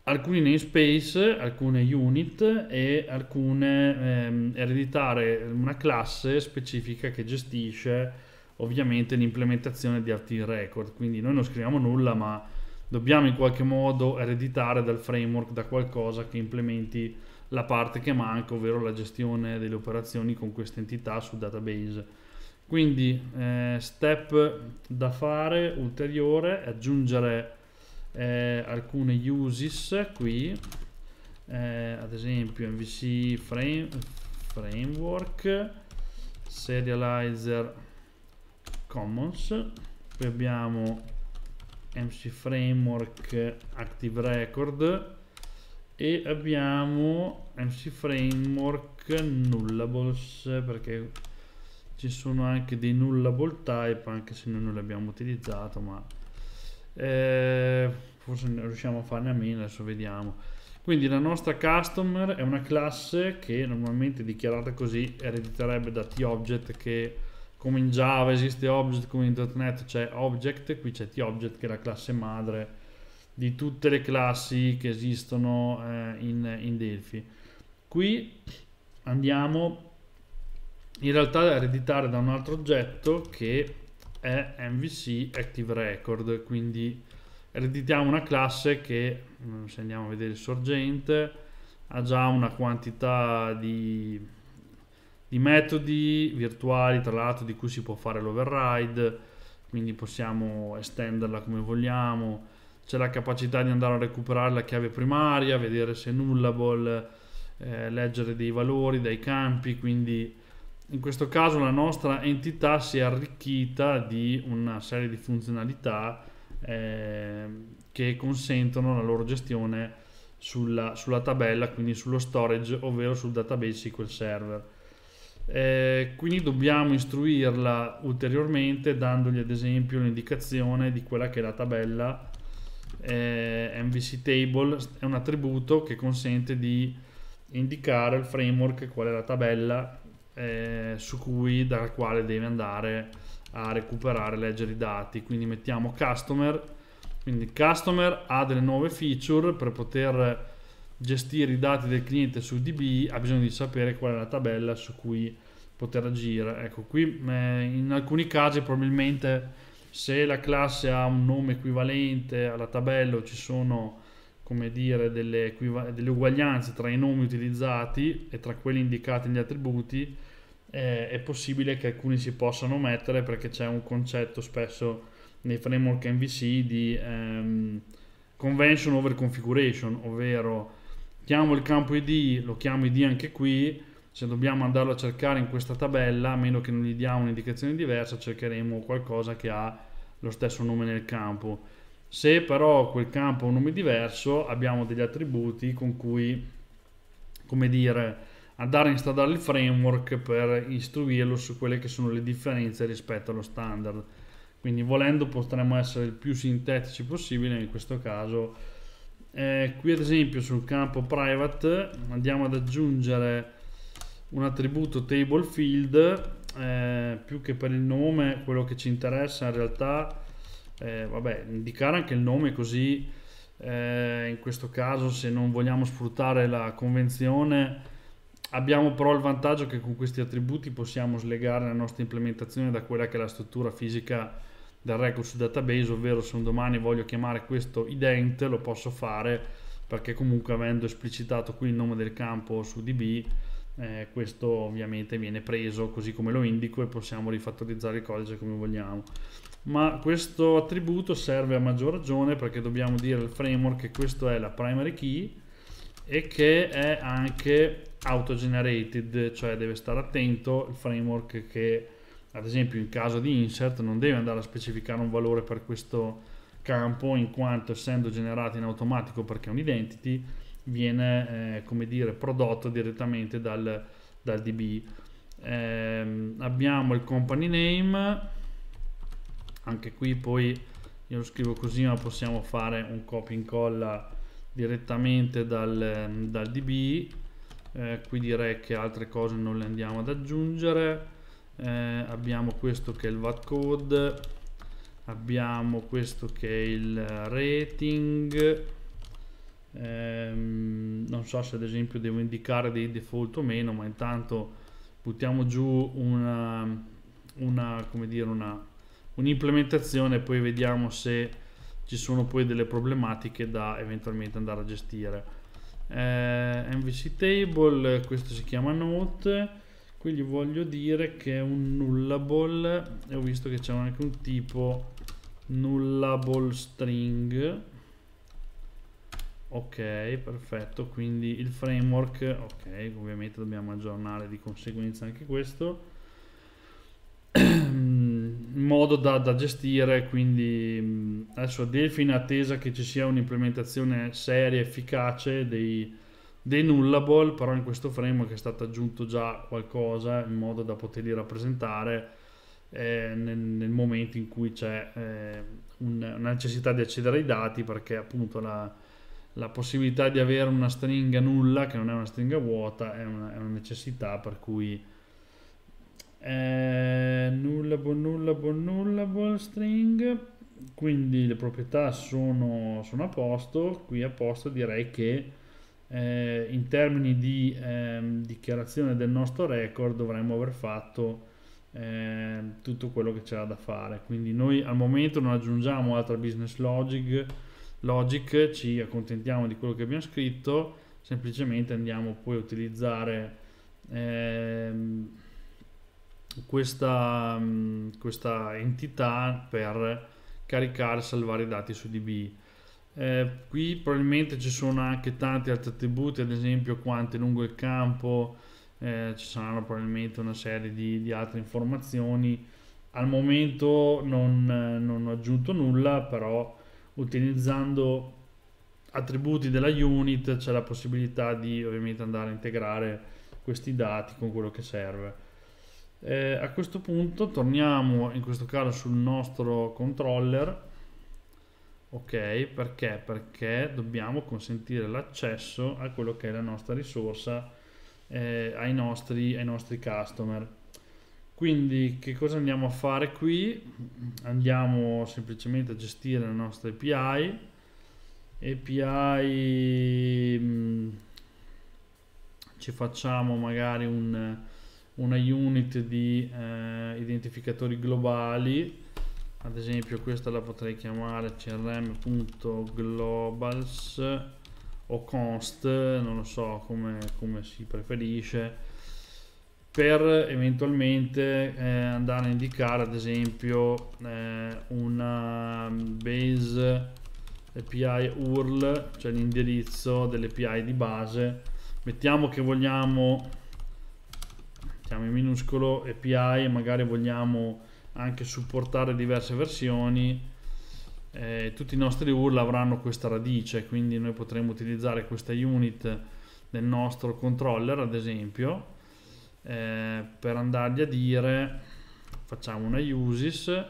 alcuni namespace, alcune unit e alcune ehm, ereditare una classe specifica che gestisce ovviamente l'implementazione di Active Record quindi noi non scriviamo nulla ma dobbiamo in qualche modo ereditare dal framework, da qualcosa che implementi la parte che manca, ovvero la gestione delle operazioni con questa entità sul database. Quindi eh, step da fare ulteriore è aggiungere eh, alcune uses qui, eh, ad esempio MVC frame, framework, serializer commons, poi abbiamo MC Framework Active Record e abbiamo MC Framework Nullables perché ci sono anche dei nullable type anche se noi non li abbiamo utilizzato ma eh, forse ne riusciamo a farne a meno adesso vediamo quindi la nostra customer è una classe che normalmente dichiarata così erediterebbe da t-object che come in Java esiste object, come in .NET c'è object, qui c'è tobject che è la classe madre di tutte le classi che esistono eh, in, in Delphi. Qui andiamo in realtà a ereditare da un altro oggetto che è MVC Active Record, quindi ereditiamo una classe che, mm, se andiamo a vedere il sorgente, ha già una quantità di i metodi virtuali tra l'altro di cui si può fare l'override quindi possiamo estenderla come vogliamo c'è la capacità di andare a recuperare la chiave primaria vedere se è nullable eh, leggere dei valori dai campi quindi in questo caso la nostra entità si è arricchita di una serie di funzionalità eh, che consentono la loro gestione sulla, sulla tabella quindi sullo storage ovvero sul database SQL Server eh, quindi dobbiamo istruirla ulteriormente dandogli ad esempio l'indicazione di quella che è la tabella eh, MVC Table, è un attributo che consente di indicare al framework qual è la tabella eh, su cui, dalla quale deve andare a recuperare, leggere i dati. Quindi mettiamo customer, quindi customer ha delle nuove feature per poter gestire i dati del cliente su DB ha bisogno di sapere qual è la tabella su cui poter agire. Ecco, qui eh, in alcuni casi probabilmente se la classe ha un nome equivalente alla tabella o ci sono come dire delle, delle, uguaglianze tra i nomi utilizzati e tra quelli indicati negli attributi eh, è possibile che alcuni si possano mettere perché c'è un concetto spesso nei framework MVC di ehm, convention over configuration ovvero chiamo il campo id, lo chiamo id anche qui, se dobbiamo andarlo a cercare in questa tabella, a meno che non gli diamo un'indicazione diversa, cercheremo qualcosa che ha lo stesso nome nel campo. Se però quel campo ha un nome diverso, abbiamo degli attributi con cui, come dire, andare a installare il framework per istruirlo su quelle che sono le differenze rispetto allo standard. Quindi volendo potremmo essere il più sintetici possibile, in questo caso eh, qui ad esempio sul campo private andiamo ad aggiungere un attributo table field eh, più che per il nome quello che ci interessa in realtà eh, vabbè indicare anche il nome così eh, in questo caso se non vogliamo sfruttare la convenzione abbiamo però il vantaggio che con questi attributi possiamo slegare la nostra implementazione da quella che è la struttura fisica del records database, ovvero se un domani voglio chiamare questo ident lo posso fare perché comunque avendo esplicitato qui il nome del campo su DB eh, questo ovviamente viene preso così come lo indico e possiamo rifattorizzare il codice come vogliamo ma questo attributo serve a maggior ragione perché dobbiamo dire al framework che questa è la primary key e che è anche auto generated cioè deve stare attento il framework che ad esempio in caso di insert non deve andare a specificare un valore per questo campo in quanto essendo generato in automatico perché è un identity viene eh, come dire prodotto direttamente dal, dal db eh, abbiamo il company name anche qui poi io lo scrivo così ma possiamo fare un copy incolla direttamente dal, dal db eh, qui direi che altre cose non le andiamo ad aggiungere eh, abbiamo questo che è il VAT code, abbiamo questo che è il rating, ehm, non so se ad esempio devo indicare dei default o meno, ma intanto buttiamo giù una, una, dire, una un'implementazione e poi vediamo se ci sono poi delle problematiche da eventualmente andare a gestire. Eh, MVC table, questo si chiama note qui gli voglio dire che è un nullable e ho visto che c'è anche un tipo nullable string ok perfetto quindi il framework ok ovviamente dobbiamo aggiornare di conseguenza anche questo in (clears throat) modo da, da, gestire quindi adesso Delphi in attesa che ci sia un'implementazione seria efficace dei, denullable, però in questo framework è stato aggiunto già qualcosa in modo da poterli rappresentare eh, nel, nel, momento in cui c'è eh, un, una necessità di accedere ai dati perché appunto la, la, possibilità di avere una stringa nulla, che non è una stringa vuota, è una, è una necessità per cui eh, nullable, nullable, nullable string quindi le proprietà sono, sono a posto qui a posto direi che eh, in termini di ehm, dichiarazione del nostro record dovremmo aver fatto eh, tutto quello che c'era da fare quindi noi al momento non aggiungiamo altra business logic, logic ci accontentiamo di quello che abbiamo scritto semplicemente andiamo poi a utilizzare ehm, questa, mm, questa entità per caricare e salvare i dati su DB eh, qui probabilmente ci sono anche tanti altri attributi, ad esempio quanto è lungo il campo, eh, ci saranno probabilmente una serie di, di altre informazioni. Al momento non, non, ho aggiunto nulla, però utilizzando attributi della unit c'è la possibilità di ovviamente andare a integrare questi dati con quello che serve. Eh, a questo punto torniamo in questo caso sul nostro controller ok perché perché dobbiamo consentire l'accesso a quello che è la nostra risorsa eh, ai, nostri, ai nostri customer quindi che cosa andiamo a fare qui andiamo semplicemente a gestire la nostra API API mm, ci facciamo magari un, una unit di eh, identificatori globali ad esempio questa la potrei chiamare crm.globals o const non lo so come, come si preferisce per eventualmente eh, andare a indicare ad esempio eh, una um, base API URL cioè l'indirizzo dell'API di base mettiamo che vogliamo mettiamo in minuscolo API magari vogliamo anche supportare diverse versioni eh, tutti i nostri URL avranno questa radice quindi noi potremo utilizzare questa unit del nostro controller ad esempio eh, per andargli a dire facciamo una uses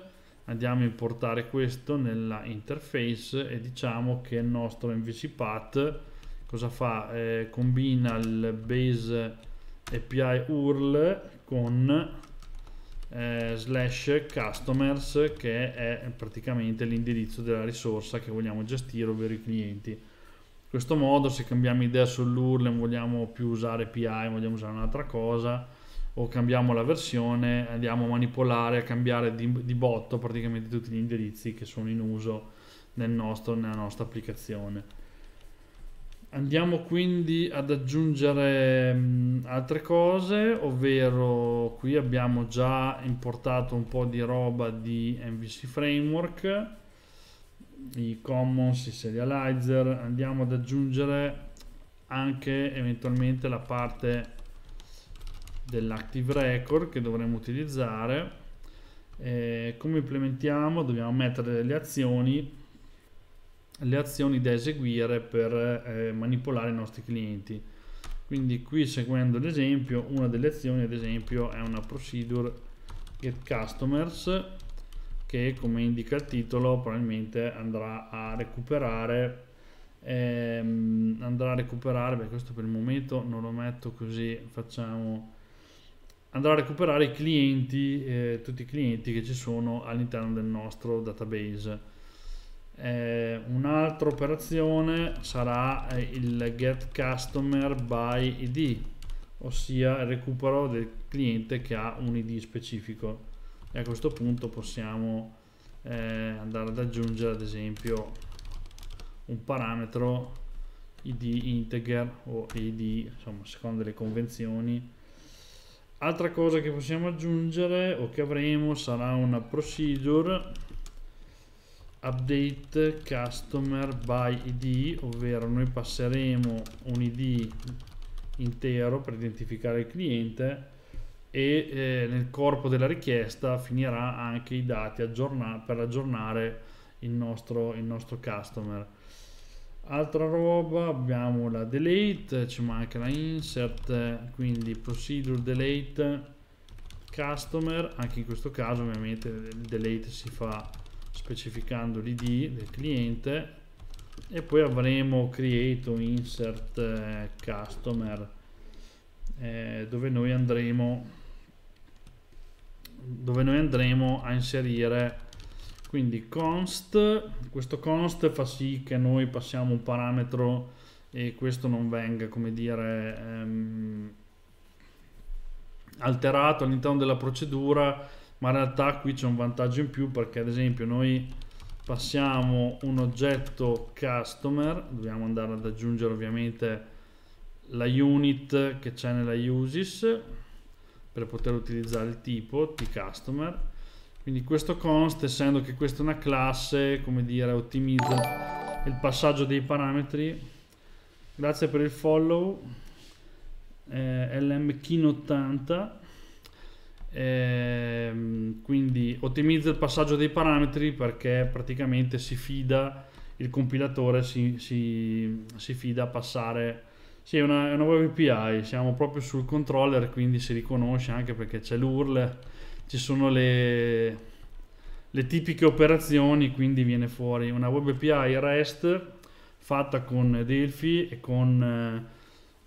andiamo a importare questo nella interface e diciamo che il nostro MVC path cosa fa? Eh, combina il base API URL con eh, slash customers che è praticamente l'indirizzo della risorsa che vogliamo gestire, ovvero i clienti. In questo modo se cambiamo idea sull'URL, non vogliamo più usare PI, vogliamo usare un'altra cosa, o cambiamo la versione, andiamo a manipolare, a cambiare di, di botto praticamente tutti gli indirizzi che sono in uso nel nostro, nella nostra applicazione. Andiamo quindi ad aggiungere mh, mm, altre cose, ovvero qui abbiamo già importato un po' di roba di MVC Framework, i Commons, i Serializer, andiamo ad aggiungere anche eventualmente la parte dell'Active Record che dovremmo utilizzare. E eh, come implementiamo? Dobbiamo mettere delle azioni le azioni da eseguire per eh, manipolare i nostri clienti quindi qui seguendo l'esempio una delle azioni ad esempio è una procedure get customers che come indica il titolo probabilmente andrà a recuperare ehm, andrà a recuperare beh, questo per il momento non lo metto così facciamo andrà a recuperare i clienti eh, tutti i clienti che ci sono all'interno del nostro database eh, un'altra operazione sarà eh, il get customer by id ossia il recupero del cliente che ha un id specifico e a questo punto possiamo eh, andare ad aggiungere ad esempio un parametro id integer o id insomma secondo le convenzioni altra cosa che possiamo aggiungere o che avremo sarà una procedure update customer by id ovvero noi passeremo un id intero per identificare il cliente e eh, nel corpo della richiesta finirà anche i dati per aggiornare il nostro, il nostro customer altra roba abbiamo la delete ci manca la insert quindi procedure delete customer anche in questo caso ovviamente il delete si fa specificando l'id del cliente e poi avremo create o insert eh, customer eh, dove noi andremo dove noi andremo a inserire quindi const questo const fa sì che noi passiamo un parametro e questo non venga come dire ehm, alterato all'interno della procedura ma in realtà qui c'è un vantaggio in più perché ad esempio noi passiamo un oggetto customer dobbiamo andare ad aggiungere ovviamente la unit che c'è nella uses per poter utilizzare il tipo di customer quindi questo const essendo che questa è una classe come dire ottimizza il passaggio dei parametri grazie per il follow eh, lmkin80 Ehm, quindi ottimizza il passaggio dei parametri perché praticamente si fida il compilatore si, si, si fida a passare sì, è una, è una web API, siamo proprio sul controller quindi si riconosce anche perché c'è l'URL ci sono le, le tipiche operazioni quindi viene fuori una web API REST fatta con Delphi e con eh,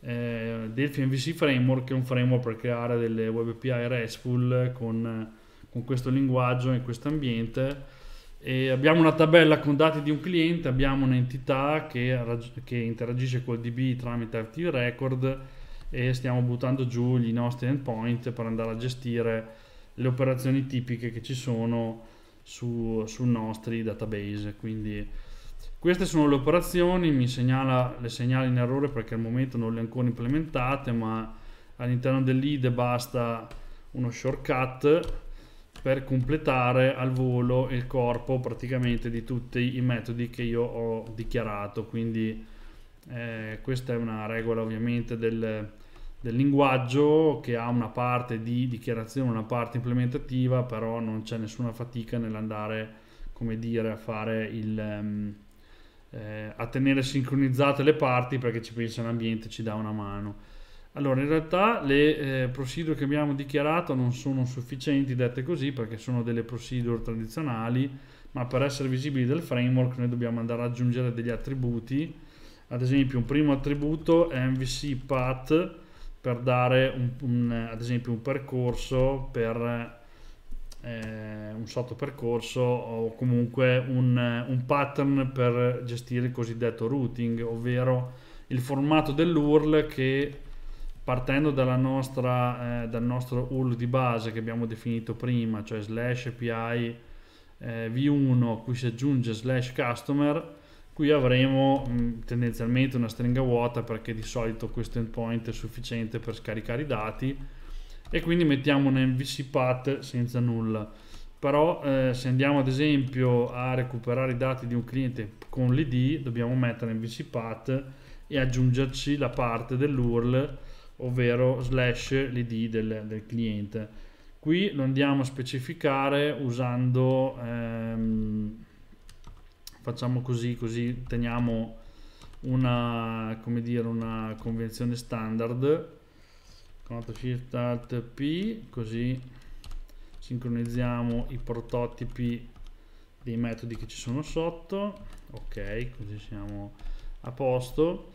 eh, del FMVC Framework, che è un framework per creare delle web API RESTful con, con questo linguaggio e questo ambiente. E abbiamo una tabella con dati di un cliente, abbiamo un'entità che, che interagisce col DB tramite FT Record e stiamo buttando giù i nostri endpoint per andare a gestire le operazioni tipiche che ci sono sui su nostri database. Quindi queste sono le operazioni, mi segnala le segnali in errore perché al momento non le ho ancora implementate, ma all'interno dell'ID basta uno shortcut per completare al volo il corpo praticamente di tutti i metodi che io ho dichiarato. Quindi eh, questa è una regola ovviamente del, del linguaggio che ha una parte di dichiarazione, una parte implementativa, però non c'è nessuna fatica nell'andare, come dire, a fare il... Um, eh, a tenere sincronizzate le parti perché ci pensa l'ambiente, ci dà una mano. Allora, in realtà le eh, procedure che abbiamo dichiarato non sono sufficienti, dette così, perché sono delle procedure tradizionali, ma per essere visibili del framework noi dobbiamo andare ad aggiungere degli attributi. Ad esempio, un primo attributo è mvc path per dare un, un, ad esempio un percorso per eh, un sottopercorso o comunque un, eh, un, pattern per gestire il cosiddetto routing, ovvero il formato dell'URL che partendo nostra, eh, dal nostro URL di base che abbiamo definito prima, cioè slash API eh, v1, qui si aggiunge slash customer, qui avremo mh, mm, tendenzialmente una stringa vuota perché di solito questo endpoint è sufficiente per scaricare i dati e quindi mettiamo un MVC path senza nulla però eh, se andiamo ad esempio a recuperare i dati di un cliente con l'id dobbiamo mettere MVC path e aggiungerci la parte dell'url ovvero slash l'id del, del cliente qui lo andiamo a specificare usando ehm, facciamo così così teniamo una come dire una convenzione standard comando shift alt p così sincronizziamo i prototipi dei metodi che ci sono sotto ok così siamo a posto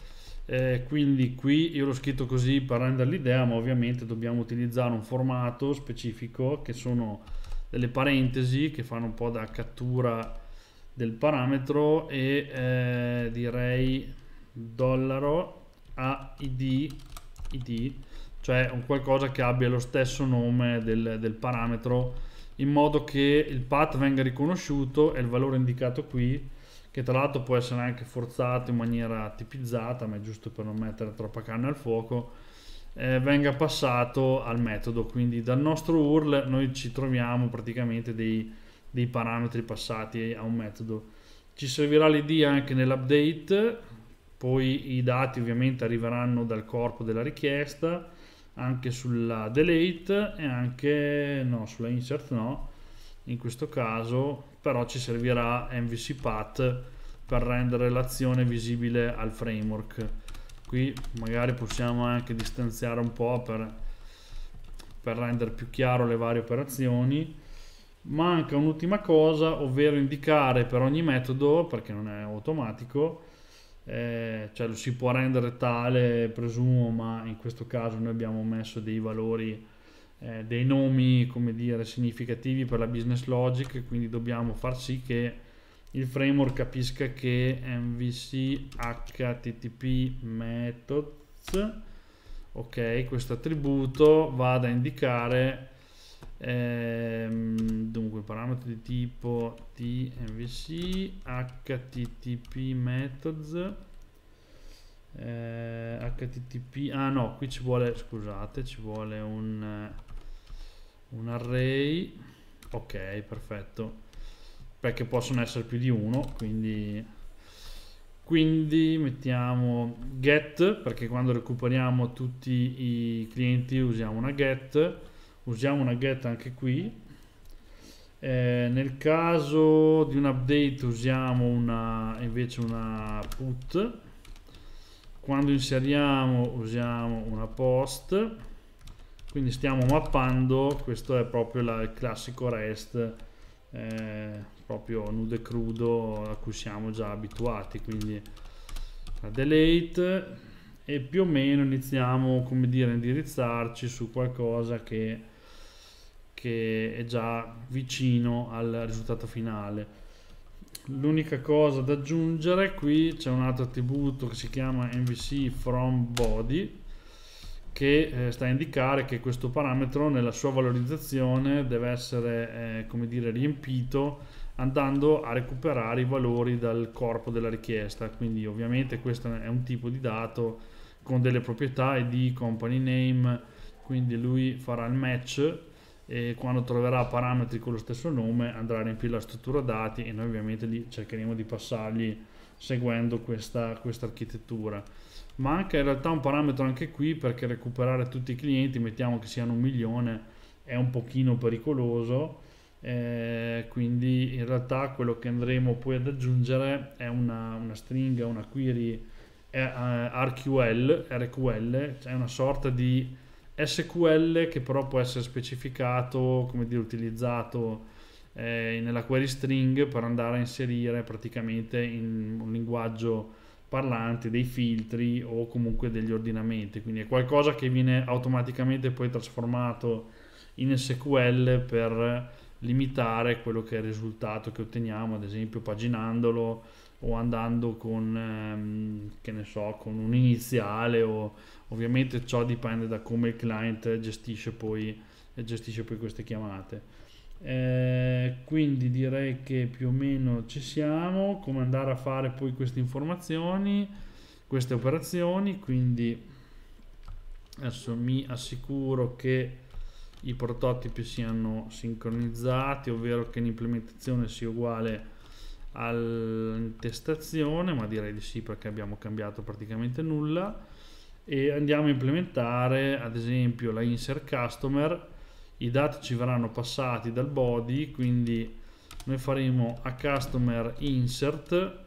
eh, quindi qui io l'ho scritto così per rendere l'idea ma ovviamente dobbiamo utilizzare un formato specifico che sono delle parentesi che fanno un po' da cattura del parametro e eh, direi dollaro a id, id cioè un qualcosa che abbia lo stesso nome del, del parametro in modo che il path venga riconosciuto e il valore indicato qui che tra l'altro può essere anche forzato in maniera tipizzata ma è giusto per non mettere troppa canna al fuoco eh, venga passato al metodo quindi dal nostro URL noi ci troviamo praticamente dei, dei parametri passati a un metodo ci servirà l'id anche nell'update poi i dati ovviamente arriveranno dal corpo della richiesta anche sulla delete e anche no sulla insert no in questo caso però ci servirà mvc path per rendere l'azione visibile al framework qui magari possiamo anche distanziare un po' per, per rendere più chiaro le varie operazioni manca un'ultima cosa ovvero indicare per ogni metodo perché non è automatico eh, cioè lo si può rendere tale, presumo, ma in questo caso noi abbiamo messo dei valori, eh, dei nomi, come dire, significativi per la business logic, quindi dobbiamo far sì che il framework capisca che MVC HTTP methods, ok, questo attributo vada a indicare Ehm, dunque, parametri di tipo tmvc, http methods, eh, http, ah no, qui ci vuole, scusate, ci vuole un, un array, ok, perfetto, perché possono essere più di uno, quindi quindi mettiamo get perché quando recuperiamo tutti i clienti usiamo una get usiamo una get anche qui eh, nel caso di un update usiamo una, invece una put quando inseriamo usiamo una post quindi stiamo mappando questo è proprio la, il classico REST eh, proprio nudo e crudo a cui siamo già abituati quindi la delete e più o meno iniziamo come dire a indirizzarci su qualcosa che che è già vicino al risultato finale. L'unica cosa da aggiungere qui c'è un altro attributo che si chiama MVC from body che eh, sta a indicare che questo parametro nella sua valorizzazione deve essere eh, dire, riempito andando a recuperare i valori dal corpo della richiesta quindi ovviamente questo è un tipo di dato con delle proprietà id company name quindi lui farà il match e quando troverà parametri con lo stesso nome andrà a riempire la struttura dati e noi ovviamente li cercheremo di passargli seguendo questa, questa architettura manca in realtà un parametro anche qui perché recuperare tutti i clienti mettiamo che siano un milione è un pochino pericoloso eh, quindi in realtà quello che andremo poi ad aggiungere è una, una stringa una query eh, RQL RQL cioè una sorta di SQL che però può essere specificato, come dire, utilizzato eh, nella query string per andare a inserire praticamente in un linguaggio parlante dei filtri o comunque degli ordinamenti. Quindi è qualcosa che viene automaticamente poi trasformato in SQL per limitare quello che è il risultato che otteniamo, ad esempio paginandolo o andando con, ehm, che ne so, con un iniziale o Ovviamente ciò dipende da come il client gestisce poi, eh, gestisce poi queste chiamate. Eh, quindi direi che più o meno ci siamo, come andare a fare poi queste informazioni, queste operazioni, quindi adesso mi assicuro che i prototipi siano sincronizzati, ovvero che l'implementazione sia uguale all'intestazione, ma direi di sì perché abbiamo cambiato praticamente nulla e andiamo a implementare ad esempio la insert customer i dati ci verranno passati dal body quindi noi faremo a customer insert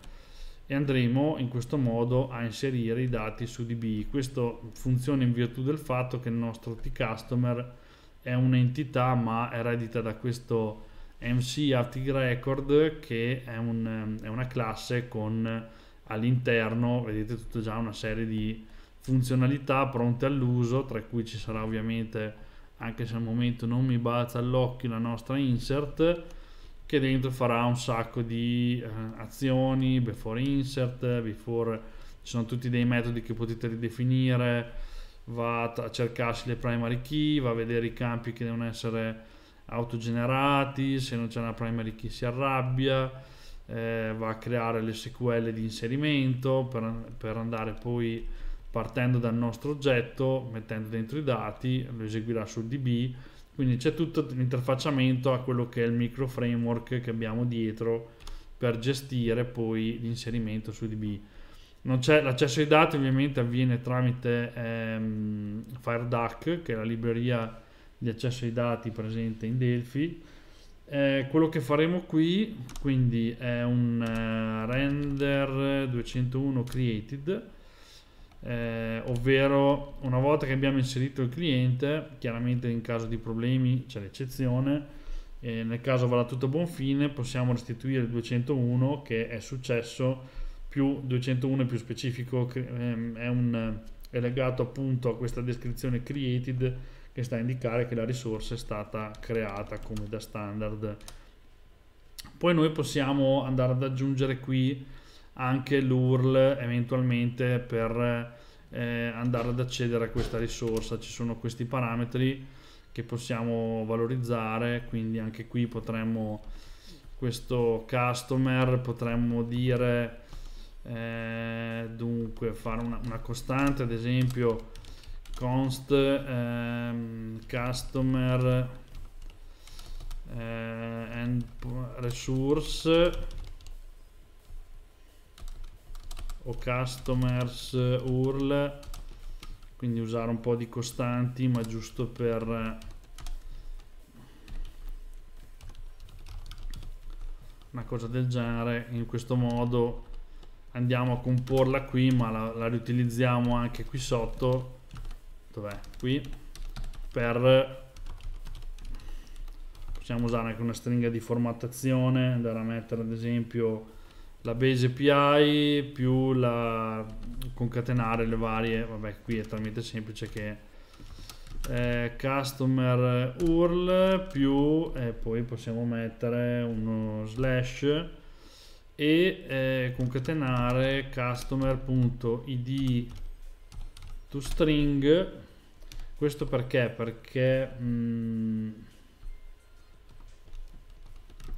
e andremo in questo modo a inserire i dati su DB questo funziona in virtù del fatto che il nostro tcustomer è un'entità ma eredita da questo MC Active Record che è, un, è una classe con all'interno vedete tutto già una serie di funzionalità pronte all'uso, tra cui ci sarà ovviamente, anche se al momento non mi balza all'occhio, la nostra insert, che dentro farà un sacco di eh, azioni, before insert, before, ci sono tutti dei metodi che potete ridefinire, va a cercarsi le primary key, va a vedere i campi che devono essere autogenerati, se non c'è una primary key si arrabbia, eh, va a creare le SQL di inserimento per, per andare poi partendo dal nostro oggetto, mettendo dentro i dati, lo eseguirà sul DB, quindi c'è tutto l'interfacciamento a quello che è il micro framework che abbiamo dietro per gestire poi l'inserimento su DB. l'accesso ai dati ovviamente avviene tramite ehm, FireDuck, che è la libreria di accesso ai dati presente in Delphi. Eh, quello che faremo qui quindi è un eh, render 201 created eh, ovvero una volta che abbiamo inserito il cliente, chiaramente in caso di problemi c'è l'eccezione, eh, nel caso vada tutto a buon fine possiamo restituire il 201 che è successo più 201 è più specifico ehm, è, un, è legato appunto a questa descrizione created che sta a indicare che la risorsa è stata creata come da standard. Poi noi possiamo andare ad aggiungere qui anche l'URL eventualmente per eh, andare ad accedere a questa risorsa. Ci sono questi parametri che possiamo valorizzare, quindi anche qui potremmo questo customer potremmo dire eh, dunque fare una, una, costante ad esempio const ehm, customer eh, and resource o customers url quindi usare un po' di costanti ma giusto per una cosa del genere in questo modo andiamo a comporla qui ma la, la riutilizziamo anche qui sotto dov'è? qui per possiamo usare anche una stringa di formattazione andare a mettere ad esempio la base API più la concatenare le varie vabbè qui è talmente semplice che eh, customer url più e eh, poi possiamo mettere uno slash e eh, concatenare customer.id to string questo perché perché mh, mm,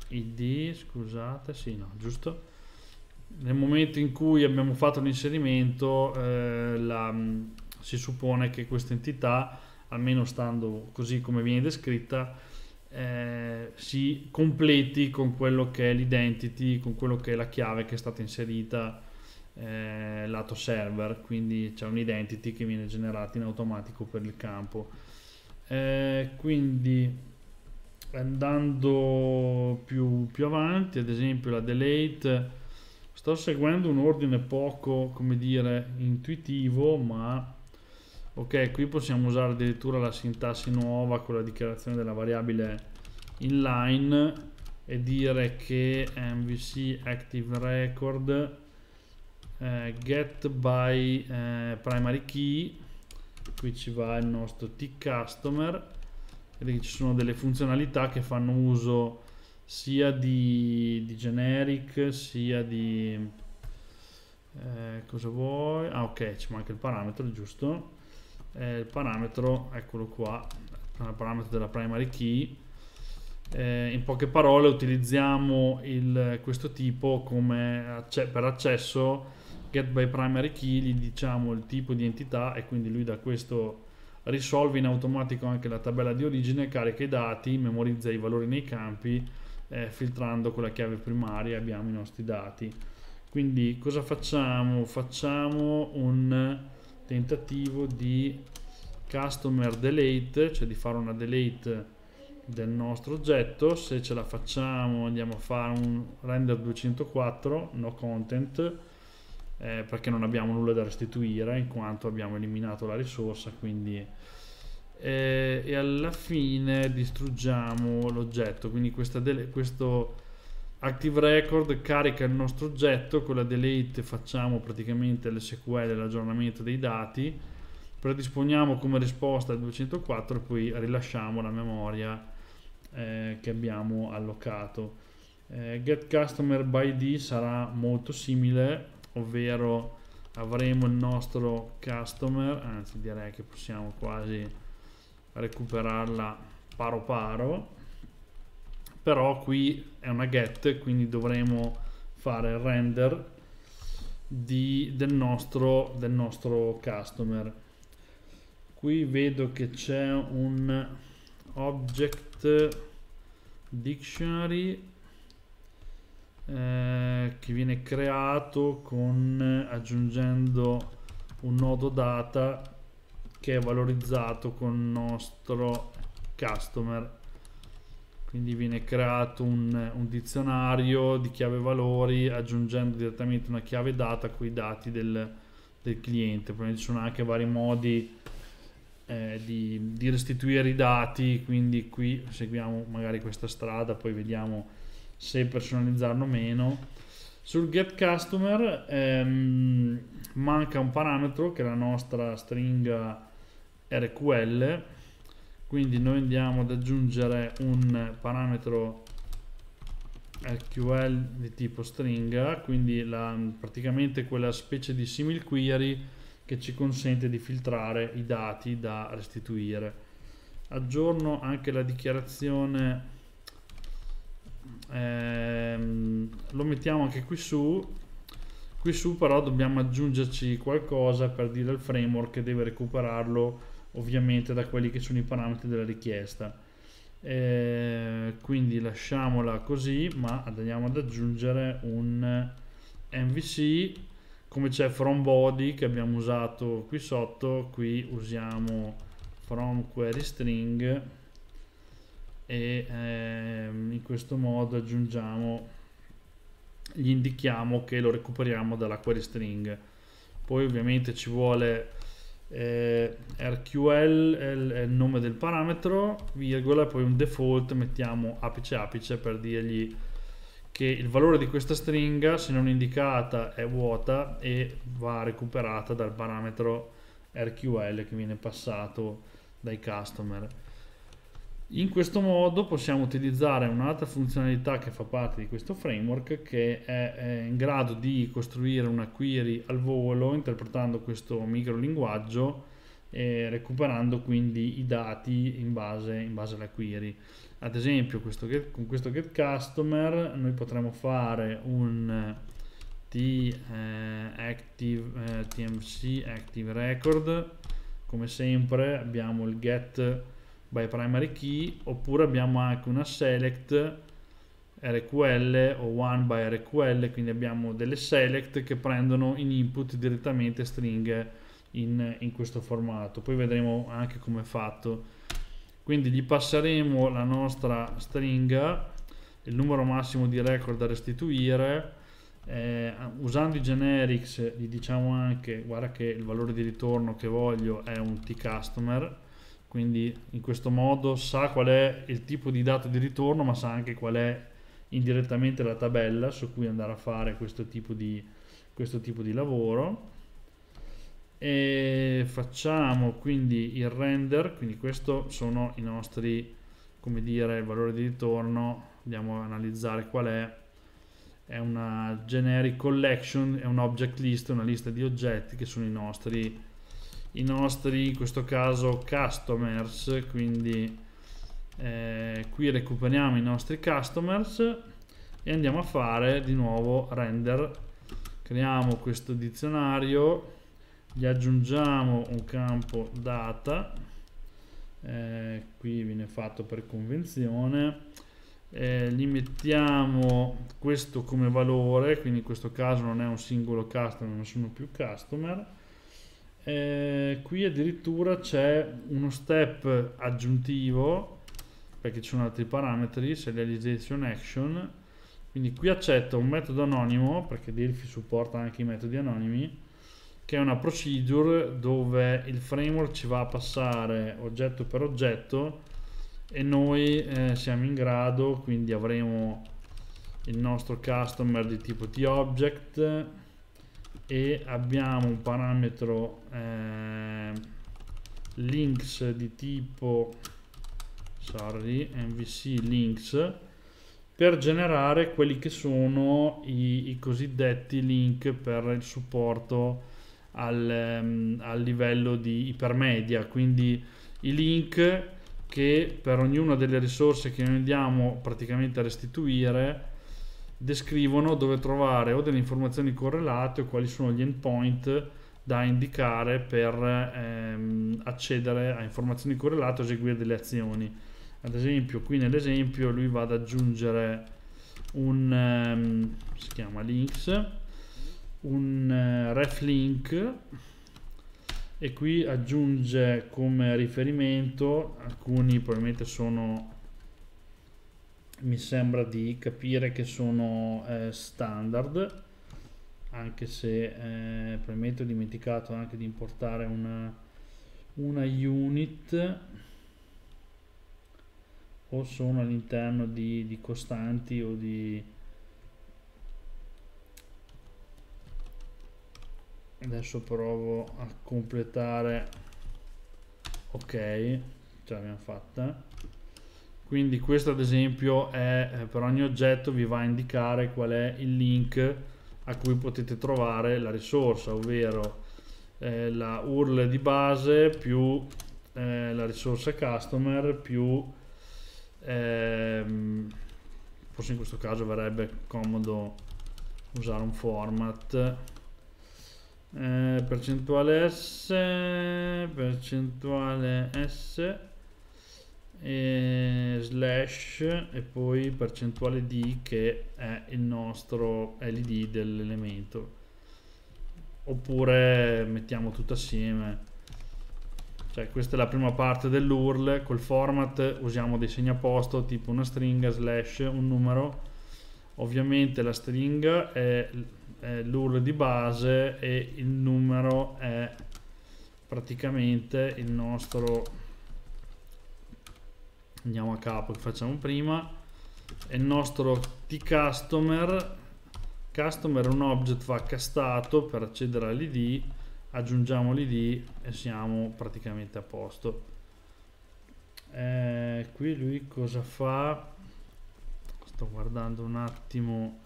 id scusate sì no giusto nel momento in cui abbiamo fatto l'inserimento eh, la, mm, si suppone che questa entità, almeno stando così come viene descritta, eh, si completi con quello che è l'identity, con quello che è la chiave che è stata inserita eh, lato server, quindi c'è un identity che viene generato in automatico per il campo. Eh, quindi andando più, più avanti, ad esempio la delete Sto seguendo un ordine poco, come dire, intuitivo, ma... Ok, qui possiamo usare addirittura la sintassi nuova con la dichiarazione della variabile inline e dire che mvc active record eh, get by eh, primary key qui ci va il nostro t customer e ci sono delle funzionalità che fanno uso sia di, di generic sia di eh, cosa vuoi ah ok ci manca il parametro giusto eh, il parametro eccolo qua il parametro della primary key eh, in poche parole utilizziamo il, questo tipo come per accesso get by primary key gli diciamo il tipo di entità e quindi lui da questo risolve in automatico anche la tabella di origine carica i dati memorizza i valori nei campi eh, filtrando con la chiave primaria abbiamo i nostri dati quindi cosa facciamo? facciamo un tentativo di customer delete cioè di fare una delete del nostro oggetto se ce la facciamo andiamo a fare un render 204 no content eh, perché non abbiamo nulla da restituire in quanto abbiamo eliminato la risorsa quindi eh, e alla fine distruggiamo l'oggetto quindi questo active record carica il nostro oggetto con la delete facciamo praticamente l'SQL l'aggiornamento dei dati predisponiamo come risposta il 204 e poi rilasciamo la memoria eh, che abbiamo allocato eh, get customer by d sarà molto simile ovvero avremo il nostro customer anzi direi che possiamo quasi recuperarla paro paro però qui è una get quindi dovremo fare il render di, del, nostro, del nostro customer qui vedo che c'è un object dictionary eh, che viene creato con aggiungendo un nodo data che è valorizzato con il nostro customer quindi viene creato un, un, dizionario di chiave valori aggiungendo direttamente una chiave data con i dati del, del cliente poi ci sono anche vari modi eh, di, di, restituire i dati quindi qui seguiamo magari questa strada poi vediamo se personalizzarlo o meno sul get customer ehm, manca un parametro che è la nostra stringa RQL quindi noi andiamo ad aggiungere un parametro RQL di tipo stringa quindi la, praticamente quella specie di simil query che ci consente di filtrare i dati da restituire aggiorno anche la dichiarazione ehm, lo mettiamo anche qui su qui su però dobbiamo aggiungerci qualcosa per dire al framework che deve recuperarlo ovviamente da quelli che sono i parametri della richiesta. Eh, quindi lasciamola così, ma andiamo ad aggiungere un MVC come c'è from body che abbiamo usato qui sotto, qui usiamo from query string e eh, in questo modo aggiungiamo gli indichiamo che lo recuperiamo dalla query string poi ovviamente ci vuole eh, RQL è il nome del parametro, virgola, e poi un default mettiamo apice apice per dirgli che il valore di questa stringa, se non indicata, è vuota e va recuperata dal parametro RQL che viene passato dai customer. In questo modo possiamo utilizzare un'altra funzionalità che fa parte di questo framework che è in grado di costruire una query al volo interpretando questo microlinguaggio e recuperando quindi i dati in base, in base alla query. Ad esempio questo get, con questo getCustomer noi potremmo fare un tactive, eh, tmc eh, eh, active record come sempre abbiamo il get by primary key oppure abbiamo anche una select RQL o one by RQL quindi abbiamo delle select che prendono in input direttamente stringhe in, in questo formato poi vedremo anche come è fatto quindi gli passeremo la nostra stringa il numero massimo di record da restituire eh, usando i generics gli diciamo anche guarda che il valore di ritorno che voglio è un t customer quindi in questo modo sa qual è il tipo di dato di ritorno ma sa anche qual è indirettamente la tabella su cui andare a fare questo tipo di, questo tipo di lavoro e facciamo quindi il render quindi questi sono i nostri come dire valori di ritorno andiamo a analizzare qual è è una generic collection è un object list una lista di oggetti che sono i nostri i nostri in questo caso customers quindi eh, qui recuperiamo i nostri customers e andiamo a fare di nuovo render creiamo questo dizionario gli aggiungiamo un campo data eh, qui viene fatto per convenzione eh, gli mettiamo questo come valore quindi in questo caso non è un singolo customer ma sono più customer eh, qui addirittura c'è uno step aggiuntivo perché ci sono altri parametri serialization action quindi qui accetta un metodo anonimo perché Delphi supporta anche i metodi anonimi che è una procedure dove il framework ci va a passare oggetto per oggetto e noi eh, siamo in grado quindi avremo il nostro customer di tipo t object e abbiamo un parametro eh, links di tipo sorry, mvc links per generare quelli che sono i, i cosiddetti link per il supporto al, um, al livello di ipermedia quindi i link che per ognuna delle risorse che noi andiamo praticamente a restituire descrivono dove trovare o delle informazioni correlate o quali sono gli endpoint da indicare per ehm, accedere a informazioni correlate o eseguire delle azioni. Ad esempio, qui nell'esempio lui va ad aggiungere un ehm, si chiama links, un eh, ref link e qui aggiunge come riferimento alcuni probabilmente sono mi sembra di capire che sono eh, standard anche se eh, probabilmente ho dimenticato anche di importare una, una unit o sono all'interno di, di costanti o di adesso provo a completare ok ce l'abbiamo fatta quindi questo ad esempio è eh, per ogni oggetto vi va a indicare qual è il link a cui potete trovare la risorsa ovvero eh, la URL di base più eh, la risorsa customer più ehm, forse in questo caso verrebbe comodo usare un format eh, percentuale s percentuale s e eh, slash e poi percentuale di che è il nostro led dell'elemento oppure mettiamo tutto assieme cioè questa è la prima parte dell'url col format usiamo dei segni a posto tipo una stringa slash un numero ovviamente la stringa è l'url di base e il numero è praticamente il nostro andiamo a capo che facciamo prima e il nostro tcustomer customer è un object va castato per accedere all'id aggiungiamo l'id e siamo praticamente a posto eh, qui lui cosa fa sto guardando un attimo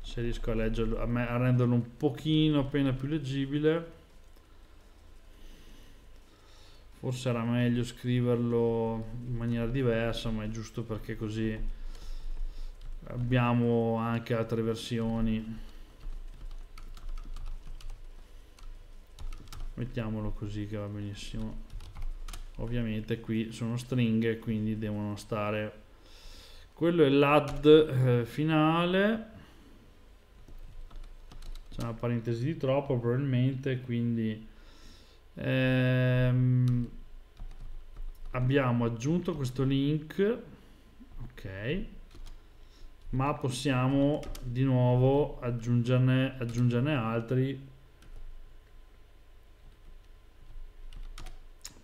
se riesco a leggerlo a, me, a renderlo un pochino appena più leggibile forse era meglio scriverlo in maniera diversa ma è giusto perché così abbiamo anche altre versioni mettiamolo così che va benissimo ovviamente qui sono stringhe quindi devono stare quello è l'add eh, finale c'è una parentesi di troppo probabilmente quindi ehm, abbiamo aggiunto questo link ok ma possiamo di nuovo aggiungerne, aggiungerne altri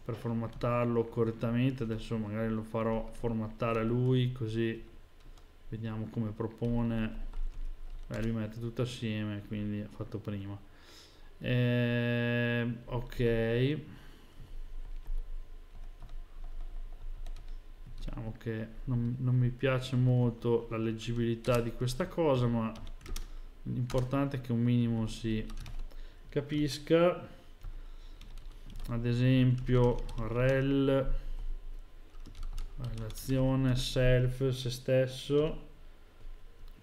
per formattarlo correttamente adesso magari lo farò formattare lui così vediamo come propone Beh, lui mette tutto assieme quindi fatto prima eh, ok. Diciamo che non, non mi piace molto la leggibilità di questa cosa, ma l'importante è che un minimo si capisca. Ad esempio, rel, relazione, self, se stesso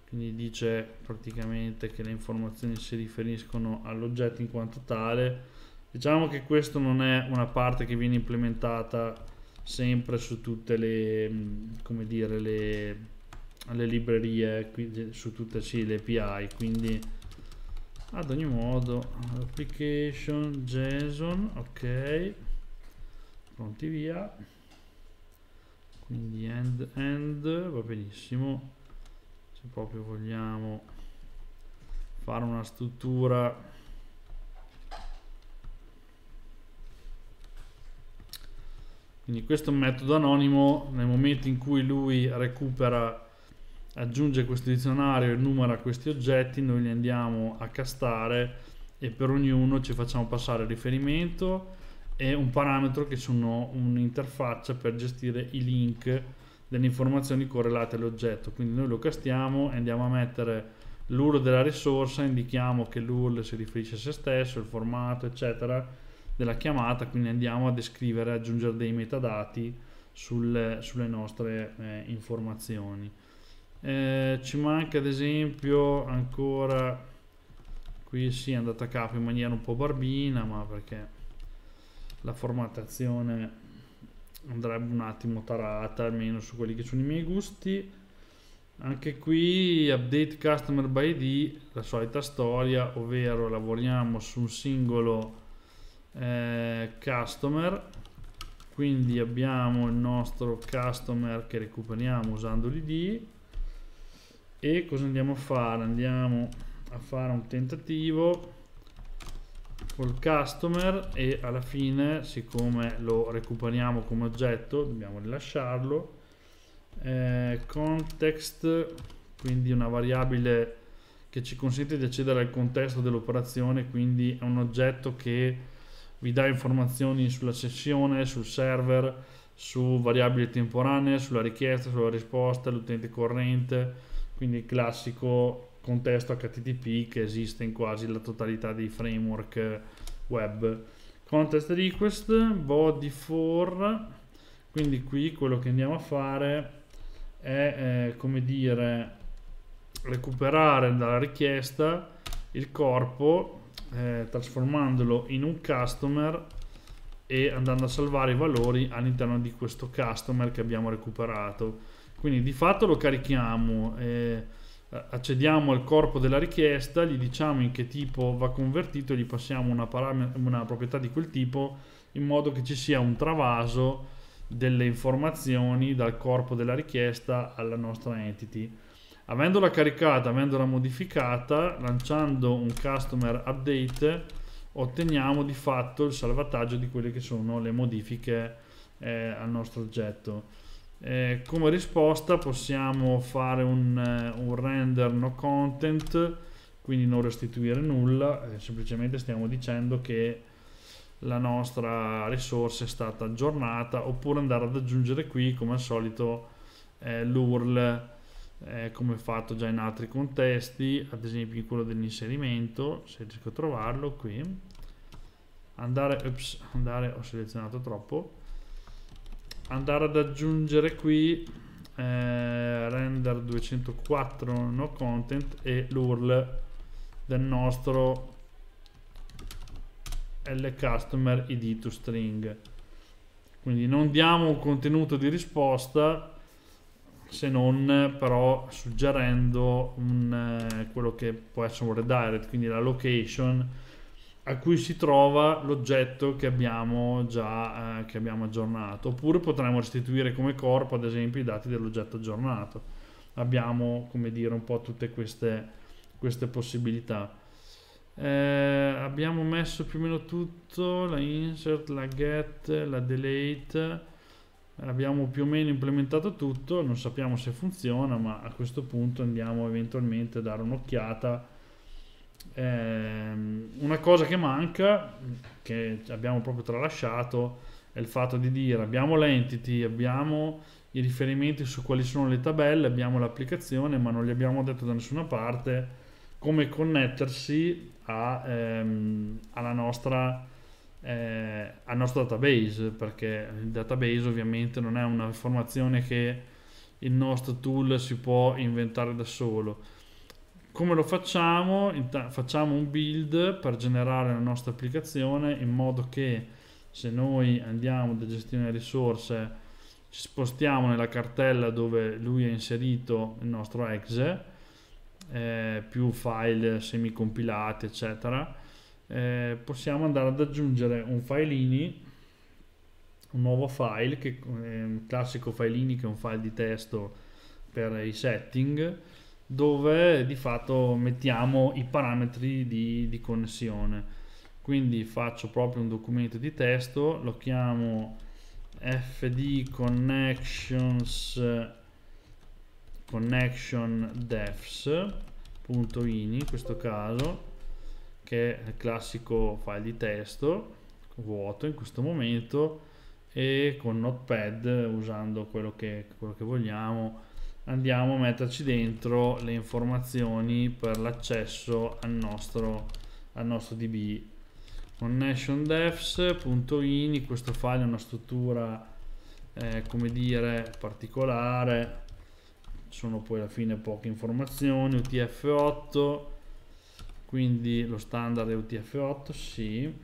quindi dice praticamente che le informazioni si riferiscono all'oggetto in quanto tale diciamo che questa non è una parte che viene implementata sempre su tutte le, dire, le, le librerie su tutte sì, le API quindi ad ogni modo application json ok pronti via quindi end end va benissimo se proprio vogliamo fare una struttura quindi questo è un metodo anonimo nel momento in cui lui recupera aggiunge questo dizionario e numera questi oggetti noi li andiamo a castare e per ognuno ci facciamo passare il riferimento e un parametro che sono un'interfaccia per gestire i link delle informazioni correlate all'oggetto. Quindi noi lo castiamo e andiamo a mettere l'URL della risorsa, indichiamo che l'URL si riferisce a se stesso, il formato, eccetera, della chiamata, quindi andiamo a descrivere, aggiungere dei metadati sul, sulle nostre eh, informazioni. Eh, ci manca ad esempio ancora, qui si sì, è andata a capo in maniera un po' barbina, ma perché la formattazione andrebbe un attimo tarata almeno su quelli che sono i miei gusti anche qui update customer by ID la solita storia ovvero lavoriamo su un singolo eh, customer quindi abbiamo il nostro customer che recuperiamo usando l'id e cosa andiamo a fare andiamo a fare un tentativo col customer e alla fine siccome lo recuperiamo come oggetto dobbiamo rilasciarlo eh, context quindi una variabile che ci consente di accedere al contesto dell'operazione quindi è un oggetto che vi dà informazioni sulla sessione, sul server, su variabili temporanee, sulla richiesta, sulla risposta, l'utente corrente quindi classico contesto HTTP che esiste in quasi la totalità dei framework eh, web. Contest request body for, quindi qui quello che andiamo a fare è eh, come dire recuperare dalla richiesta il corpo eh, trasformandolo in un customer e andando a salvare i valori all'interno di questo customer che abbiamo recuperato quindi di fatto lo carichiamo eh, eh, accediamo al corpo della richiesta, gli diciamo in che tipo va convertito, gli passiamo una, una proprietà di quel tipo in modo che ci sia un travaso delle informazioni dal corpo della richiesta alla nostra entity. Avendola caricata, avendola modificata, lanciando un customer update, otteniamo di fatto il salvataggio di quelle che sono le modifiche eh, al nostro oggetto. Eh, come risposta possiamo fare un, eh, un, render no content, quindi non restituire nulla, eh, semplicemente stiamo dicendo che la nostra risorsa è stata aggiornata oppure andare ad aggiungere qui come al solito eh, l'URL eh, come fatto già in altri contesti ad esempio in quello dell'inserimento se riesco a trovarlo qui andare, ups, andare ho selezionato troppo andare ad aggiungere qui eh, render 204 no content e l'url del nostro lCustomer id to string quindi non diamo un contenuto di risposta se non però suggerendo un, eh, quello che può essere un redirect quindi la location a cui si trova l'oggetto che abbiamo già eh, che abbiamo aggiornato oppure potremmo restituire come corpo ad esempio i dati dell'oggetto aggiornato abbiamo come dire un po' tutte queste, queste possibilità eh, abbiamo messo più o meno tutto la insert, la get, la delete abbiamo più o meno implementato tutto non sappiamo se funziona ma a questo punto andiamo eventualmente a dare un'occhiata ehm, una cosa che manca, che abbiamo proprio tralasciato, è il fatto di dire abbiamo l'entity, abbiamo i riferimenti su quali sono le tabelle, abbiamo l'applicazione, ma non gli abbiamo detto da nessuna parte come connettersi a, ehm, alla nostra, eh, al nostro database, perché il database ovviamente non è una informazione che il nostro tool si può inventare da solo come lo facciamo? facciamo un build per generare la nostra applicazione in modo che se noi andiamo da gestione risorse ci spostiamo nella cartella dove lui ha inserito il nostro exe eh, più file semicompilati eccetera eh, possiamo andare ad aggiungere un fileini un nuovo file che è eh, un classico fileini che è un file di testo per i setting dove di fatto mettiamo i parametri di, di connessione. Quindi faccio proprio un documento di testo, lo chiamo fd connections connection defs.ini in questo caso che è il classico file di testo vuoto in questo momento e con notepad usando quello che, quello che vogliamo andiamo a metterci dentro le informazioni per l'accesso al nostro, al nostro DB connectiondefs.ini questo file ha una struttura eh, come dire particolare sono poi alla fine poche informazioni utf8 quindi lo standard è utf8 sì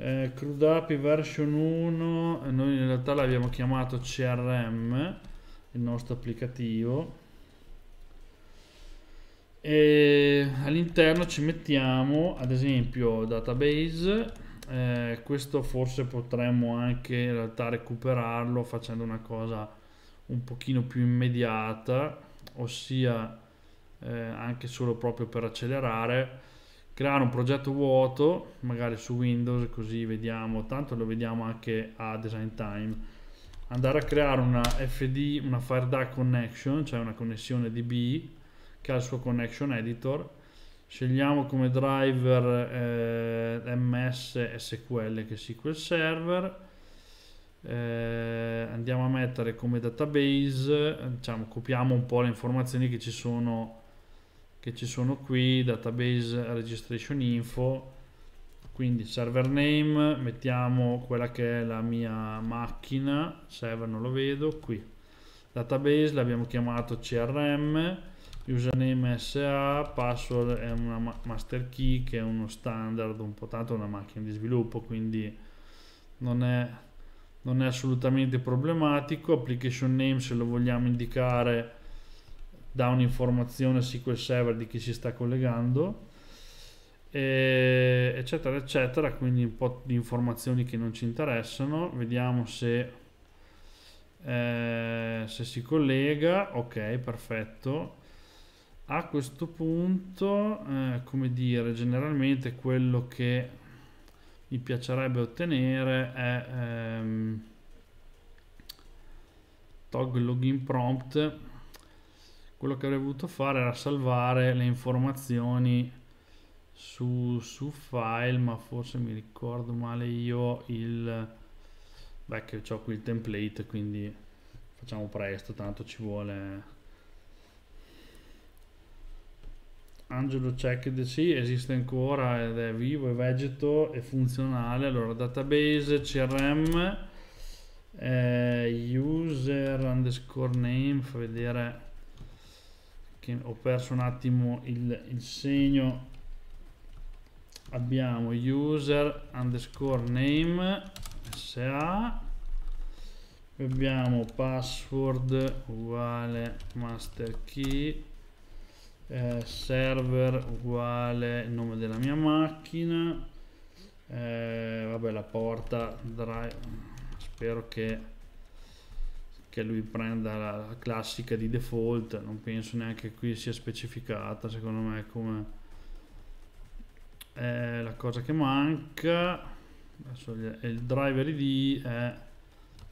eh, crude version 1 noi in realtà l'abbiamo chiamato crm il nostro applicativo e all'interno ci mettiamo ad esempio database eh, questo forse potremmo anche in realtà recuperarlo facendo una cosa un pochino più immediata ossia eh, anche solo proprio per accelerare creare un progetto vuoto magari su Windows così vediamo tanto lo vediamo anche a design time andare a creare una FD, una FireDAC connection, cioè una connessione DB che ha il suo connection editor. Scegliamo come driver eh, MS SQL che è SQL Server. Eh, andiamo a mettere come database, diciamo, copiamo un po' le informazioni che ci sono, che ci sono qui, database registration info quindi server name mettiamo quella che è la mia macchina server non lo vedo qui database l'abbiamo chiamato crm username sa password è una master key che è uno standard un po' tanto una macchina di sviluppo quindi non è, non è assolutamente problematico application name se lo vogliamo indicare da un'informazione SQL server di chi si sta collegando e eccetera eccetera quindi un po' di informazioni che non ci interessano vediamo se, eh, se si collega ok perfetto a questo punto eh, come dire generalmente quello che mi piacerebbe ottenere è ehm, toggle login prompt quello che avrei voluto fare era salvare le informazioni su, su file ma forse mi ricordo male io il beh che ho qui il template quindi facciamo presto tanto ci vuole Angelo Checked sì, esiste ancora ed è vivo, è vegeto e funzionale. Allora, database, CRM, eh, user underscore name, fa vedere che ho perso un attimo il, il segno abbiamo user underscore name sa abbiamo password uguale master key eh, server uguale nome della mia macchina eh, vabbè la porta drive spero che, che lui prenda la classica di default non penso neanche qui sia specificata secondo me come eh, la cosa che manca è il driver ID è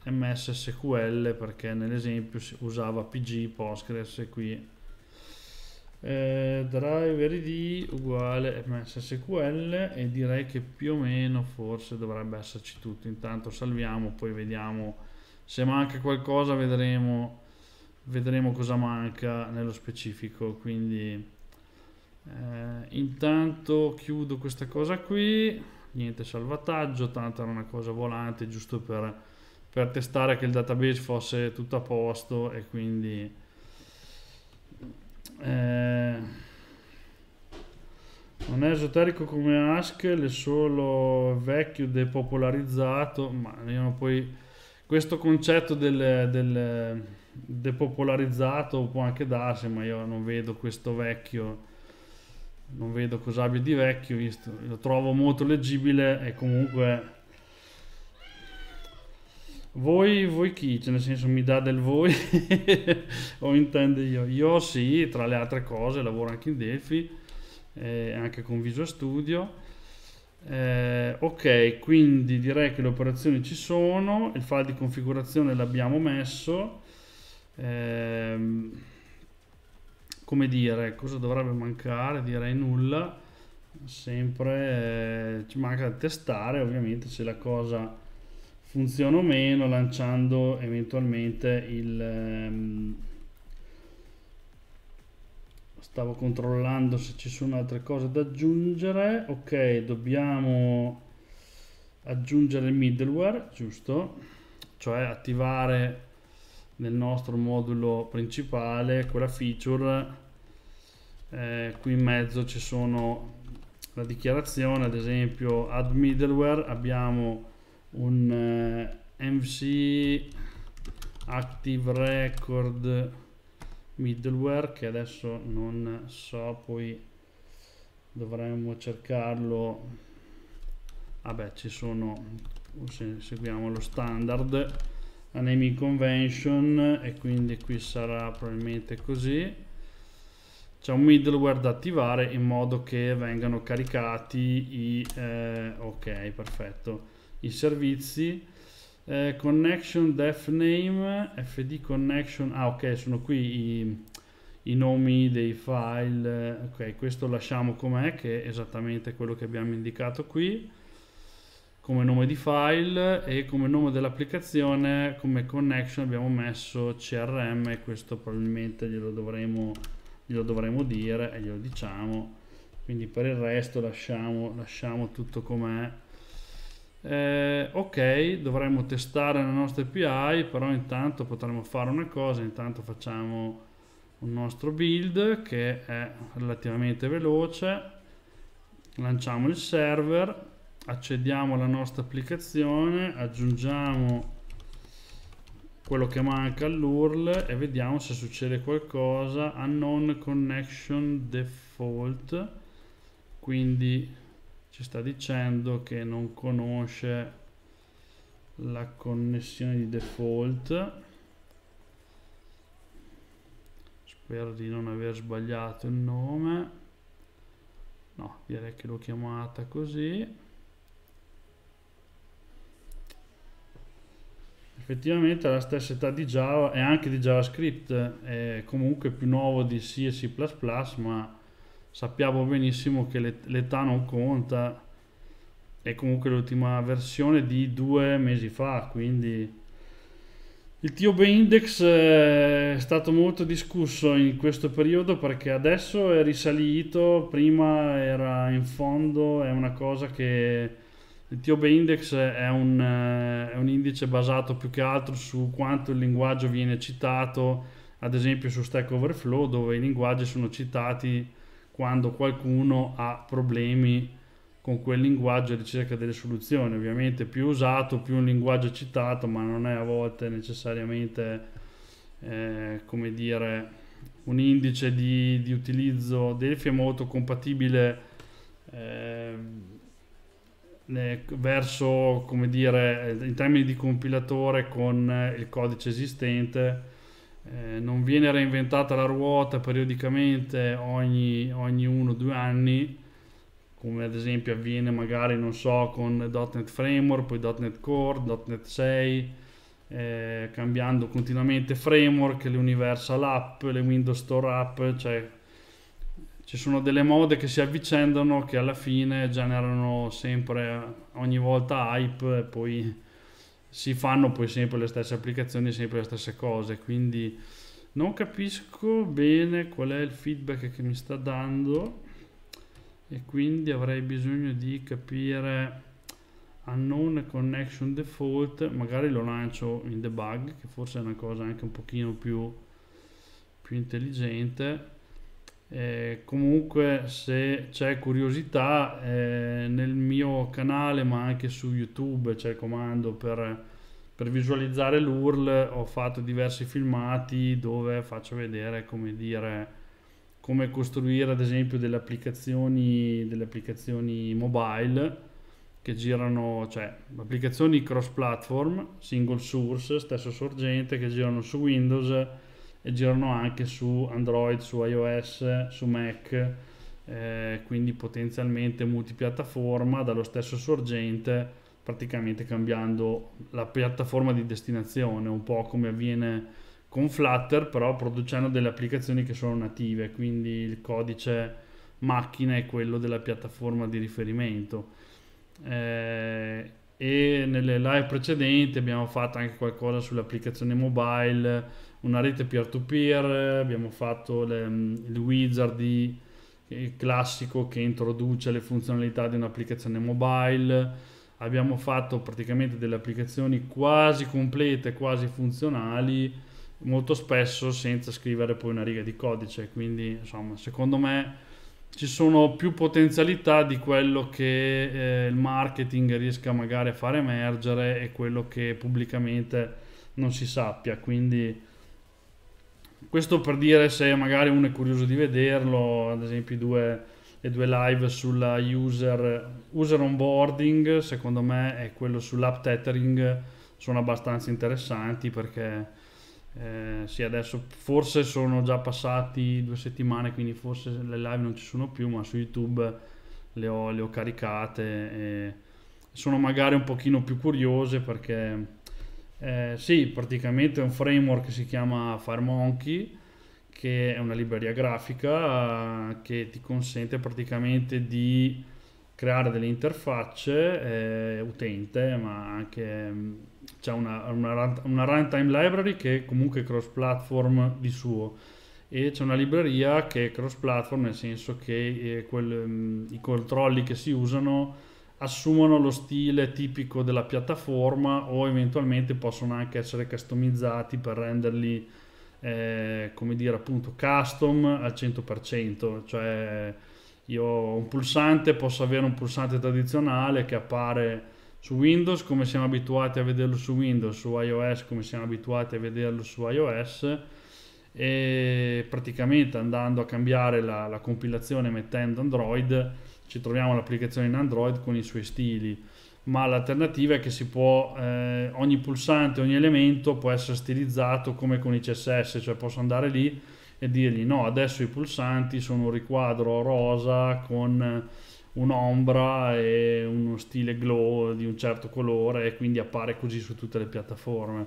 MSSQL perché nell'esempio si usava PG Postgres qui eh, driver ID uguale MSSQL e direi che più o meno forse dovrebbe esserci tutto intanto salviamo poi vediamo se manca qualcosa vedremo vedremo cosa manca nello specifico quindi eh, intanto chiudo questa cosa qui niente salvataggio tanto era una cosa volante giusto per, per testare che il database fosse tutto a posto e quindi eh, non è esoterico come Ask, è solo vecchio depopolarizzato, ma io poi questo concetto del, del, depopolarizzato può anche darsi, ma io non vedo questo vecchio non vedo cosa abbia di vecchio, visto, lo trovo molto leggibile e comunque... Voi, voi chi? Cioè nel senso mi dà del voi (laughs) o intende io? Io sì, tra le altre cose lavoro anche in Delphi, eh, anche con Visual Studio. Eh, ok, quindi direi che le operazioni ci sono, il file di configurazione l'abbiamo messo. Ehm come dire, cosa dovrebbe mancare? Direi nulla, sempre eh, ci manca da testare ovviamente se la cosa funziona o meno lanciando eventualmente il... Ehm, stavo controllando se ci sono altre cose da aggiungere, ok dobbiamo aggiungere il middleware, giusto? Cioè attivare nel nostro modulo principale quella feature eh, qui in mezzo ci sono la dichiarazione ad esempio add middleware abbiamo un eh, mc active record middleware che adesso non so poi dovremmo cercarlo vabbè ah ci sono se seguiamo lo standard a naming convention e quindi qui sarà probabilmente così c'è un middleware da attivare in modo che vengano caricati i eh, ok perfetto i servizi eh, connection def name fd connection ah ok sono qui i, i nomi dei file eh, ok questo lasciamo com'è che è esattamente quello che abbiamo indicato qui come nome di file e come nome dell'applicazione come connection abbiamo messo CRM e questo probabilmente glielo dovremo, glielo dovremo dire e glielo diciamo quindi per il resto lasciamo, lasciamo tutto com'è eh, ok dovremmo testare la nostra API però intanto potremmo fare una cosa intanto facciamo un nostro build che è relativamente veloce lanciamo il server accediamo alla nostra applicazione, aggiungiamo quello che manca all'URL e vediamo se succede qualcosa a non connection default quindi ci sta dicendo che non conosce la connessione di default spero di non aver sbagliato il nome no direi che l'ho chiamata così effettivamente alla stessa età di Java e anche di JavaScript, è comunque più nuovo di C e C++, ma sappiamo benissimo che l'età non conta, è comunque l'ultima versione di due mesi fa, quindi... Il TOB Index eh, è stato molto discusso in questo periodo perché adesso è risalito, prima era in fondo, è una cosa che il TOB Index è un, eh, è un, indice basato più che altro su quanto il linguaggio viene citato, ad esempio su Stack Overflow, dove i linguaggi sono citati quando qualcuno ha problemi con quel linguaggio e ricerca delle soluzioni. Ovviamente più usato, più un linguaggio è citato, ma non è a volte necessariamente, eh, come dire, un indice di, di utilizzo dell'EFI è molto compatibile. Eh, eh, verso, come dire, eh, in termini di compilatore con eh, il codice esistente. Eh, non viene reinventata la ruota periodicamente ogni, ogni uno o due anni, come ad esempio avviene magari, non so, con .NET Framework, poi .NET Core, .NET 6, eh, cambiando continuamente framework, le Universal App, le Windows Store App, cioè ci sono delle mode che si avvicendano che alla fine generano sempre ogni volta hype e poi si fanno poi sempre le stesse applicazioni, sempre le stesse cose, quindi non capisco bene qual è il feedback che mi sta dando e quindi avrei bisogno di capire unknown connection default magari lo lancio in debug che forse è una cosa anche un pochino più, più intelligente eh, comunque se c'è curiosità eh, nel mio canale ma anche su youtube c'è il comando per, per, visualizzare l'url ho fatto diversi filmati dove faccio vedere come dire come costruire ad esempio delle applicazioni, delle applicazioni mobile che girano cioè applicazioni cross platform single source stesso sorgente che girano su windows e girano anche su Android, su iOS, su Mac, eh, quindi potenzialmente multipiattaforma dallo stesso sorgente, praticamente cambiando la piattaforma di destinazione, un po' come avviene con Flutter, però producendo delle applicazioni che sono native, quindi il codice macchina è quello della piattaforma di riferimento. Eh, e nelle live precedenti abbiamo fatto anche qualcosa sulle applicazioni mobile, una rete peer-to-peer, abbiamo fatto le, mm, il wizard classico che introduce le funzionalità di un'applicazione mobile, abbiamo fatto praticamente delle applicazioni quasi complete, quasi funzionali, molto spesso senza scrivere poi una riga di codice, quindi insomma secondo me ci sono più potenzialità di quello che eh, il marketing riesca magari a far emergere e quello che pubblicamente non si sappia. Quindi questo per dire se magari uno è curioso di vederlo, ad esempio i due, le due live sulla user, user onboarding, secondo me e quello sull'app tethering sono abbastanza interessanti perché eh, sì, adesso forse sono già passati due settimane, quindi forse le live non ci sono più, ma su YouTube le ho, le ho caricate e sono magari un pochino più curiose perché eh, sì, praticamente è un framework che si chiama FireMonkey che è una libreria grafica eh, che ti consente praticamente di creare delle interfacce eh, utente ma anche mm, c'è una, una, una runtime library che è comunque cross platform di suo e c'è una libreria che è cross platform nel senso che eh, quel, mm, i controlli che si usano assumono lo stile tipico della piattaforma o eventualmente possono anche essere customizzati per renderli eh, come dire appunto custom al 100% cioè io ho un pulsante posso avere un pulsante tradizionale che appare su Windows come siamo abituati a vederlo su Windows, su iOS come siamo abituati a vederlo su iOS e praticamente andando a cambiare la, la compilazione mettendo Android ci troviamo l'applicazione in Android con i suoi stili ma l'alternativa è che si può eh, ogni pulsante, ogni elemento può essere stilizzato come con i CSS cioè posso andare lì e dirgli no adesso i pulsanti sono un riquadro rosa con un'ombra e uno stile glow di un certo colore e quindi appare così su tutte le piattaforme.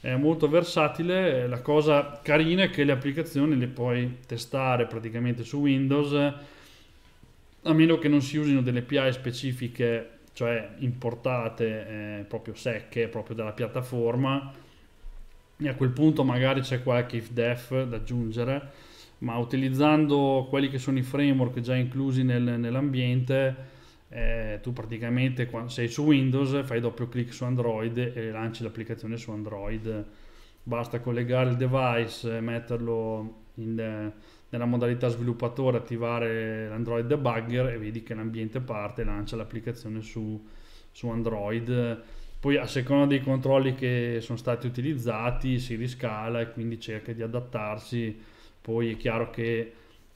È molto versatile, la cosa carina è che le applicazioni le puoi testare praticamente su Windows a meno che non si usino delle API specifiche, cioè importate eh, proprio secche proprio dalla piattaforma e a quel punto magari c'è qualche if def da aggiungere ma utilizzando quelli che sono i framework già inclusi nel, nell'ambiente, eh, tu praticamente sei su Windows fai doppio clic su Android e lanci l'applicazione su Android. Basta collegare il device, metterlo in, eh, nella modalità sviluppatore, attivare l'Android debugger e vedi che l'ambiente parte e lancia l'applicazione su, su Android. Poi a seconda dei controlli che sono stati utilizzati si riscala e quindi cerca di adattarsi poi è chiaro che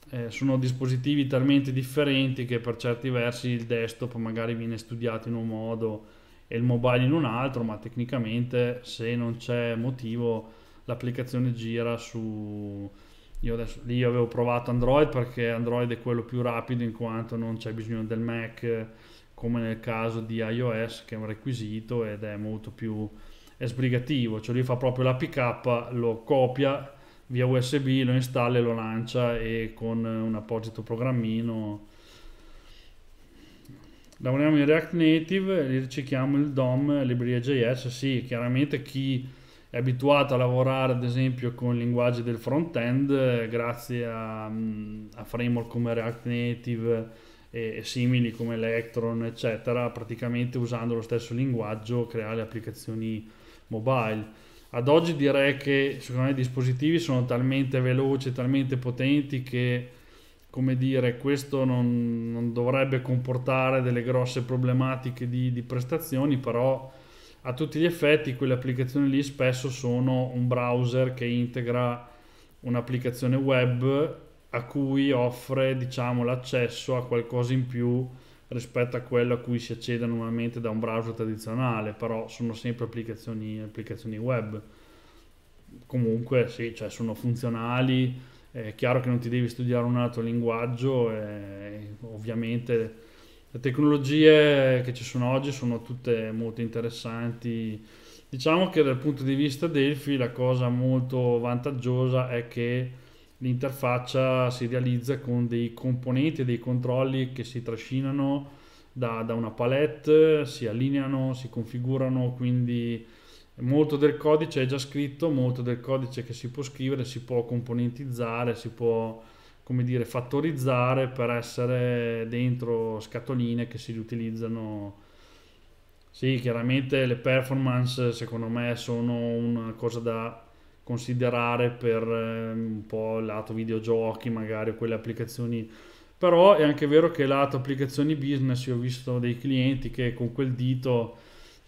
eh, sono dispositivi talmente differenti che per certi versi il desktop magari viene studiato in un modo e il mobile in un altro, ma tecnicamente se non c'è motivo l'applicazione gira su... Io adesso lì avevo provato Android perché Android è quello più rapido in quanto non c'è bisogno del Mac come nel caso di iOS che è un requisito ed è molto più è sbrigativo, cioè lui fa proprio l'APK, lo copia via USB lo installa e lo lancia e con un apposito programmino lavoriamo in React Native e ricicliamo il DOM libreria JS sì chiaramente chi è abituato a lavorare ad esempio con linguaggi del front end grazie a, a framework come React Native e, e simili come Electron eccetera praticamente usando lo stesso linguaggio crea le applicazioni mobile ad oggi direi che secondo me i dispositivi sono talmente veloci, talmente potenti che come dire, questo non, non dovrebbe comportare delle grosse problematiche di, di, prestazioni, però a tutti gli effetti quelle applicazioni lì spesso sono un browser che integra un'applicazione web a cui offre diciamo, l'accesso a qualcosa in più rispetto a quello a cui si accede normalmente da un browser tradizionale, però sono sempre applicazioni, applicazioni web. Comunque sì, cioè sono funzionali, è chiaro che non ti devi studiare un altro linguaggio, e ovviamente le tecnologie che ci sono oggi sono tutte molto interessanti. Diciamo che dal punto di vista Delphi la cosa molto vantaggiosa è che l'interfaccia si realizza con dei componenti, e dei controlli che si trascinano da, da una palette, si allineano, si configurano, quindi molto del codice è già scritto, molto del codice che si può scrivere si può componentizzare, si può come dire, fattorizzare per essere dentro scatoline che si riutilizzano. Sì, chiaramente le performance secondo me sono una cosa da considerare per ehm, un po' il lato videogiochi magari quelle applicazioni però è anche vero che lato applicazioni business io ho visto dei clienti che con quel dito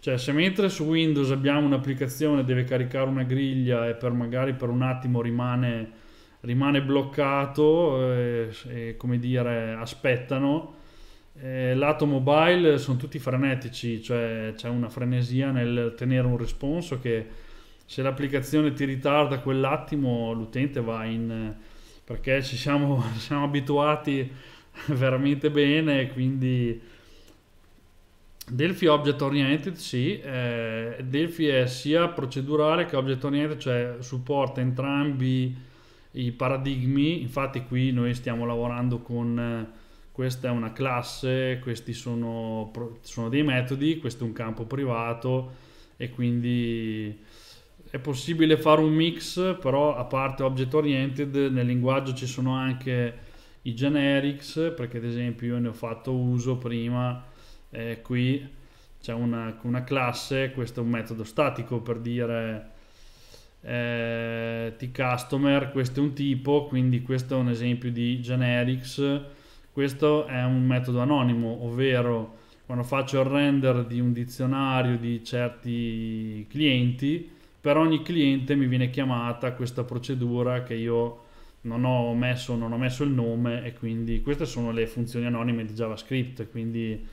cioè se mentre su Windows abbiamo un'applicazione deve caricare una griglia e per magari per un attimo rimane, rimane bloccato e, eh, e, come dire aspettano eh, lato mobile sono tutti frenetici cioè c'è una frenesia nel tenere un risponso che se l'applicazione ti ritarda quell'attimo l'utente va in perché ci siamo, (laughs) siamo abituati (laughs) veramente bene quindi Delphi Object Oriented sì eh, Delphi è sia procedurale che Object Oriented cioè supporta entrambi i paradigmi infatti qui noi stiamo lavorando con eh, questa è una classe questi sono, sono dei metodi questo è un campo privato e quindi è possibile fare un mix, però a parte object oriented nel linguaggio ci sono anche i generics, perché ad esempio io ne ho fatto uso prima eh, qui c'è una, una, classe, questo è un metodo statico per dire eh, tcustomer, questo è un tipo, quindi questo è un esempio di generics, questo è un metodo anonimo, ovvero quando faccio il render di un dizionario di certi clienti, per ogni cliente mi viene chiamata questa procedura che io non ho messo, non ho messo il nome e quindi queste sono le funzioni anonime di JavaScript. Quindi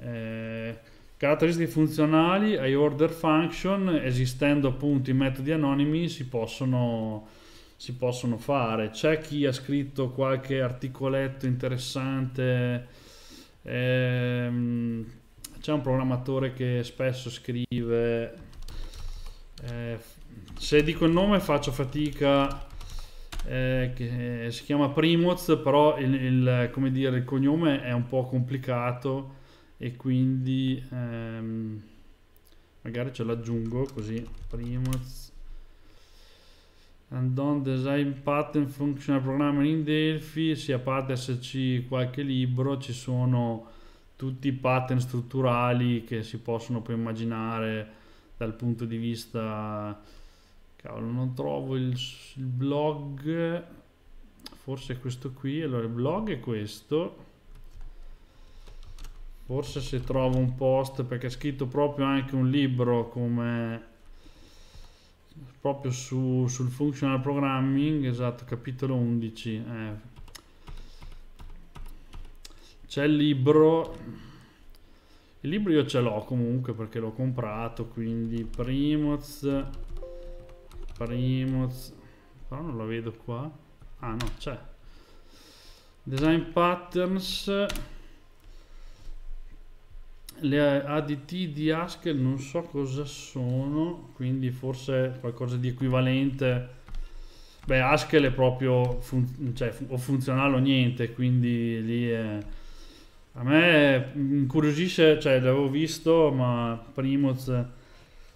eh, caratteristiche funzionali, iOrder function, esistendo appunto i metodi anonimi si possono, si possono fare. C'è chi ha scritto qualche articoletto interessante. Ehm, c'è un programmatore che spesso scrive eh, se dico il nome faccio fatica eh, che eh, si chiama Primoz però il, il, dire, il, cognome è un po' complicato e quindi ehm, magari ce l'aggiungo così Primoz and design pattern functional programming in Delphi sì a parte esserci qualche libro ci sono tutti i pattern strutturali che si possono poi immaginare dal punto di vista cavolo non trovo il, il blog forse questo qui allora il blog è questo forse se trovo un post perché ha scritto proprio anche un libro come proprio su, sul functional programming esatto capitolo 11 eh. c'è il libro il libro io ce l'ho comunque perché l'ho comprato, quindi Primoz, Primoz, però non lo vedo qua. Ah no, c'è. Design Patterns, le ADT di Haskell non so cosa sono, quindi forse qualcosa di equivalente. Beh, Haskell è proprio fun cioè, o funzionale o niente, quindi lì è a me incuriosisce, cioè l'avevo visto, ma Primoz...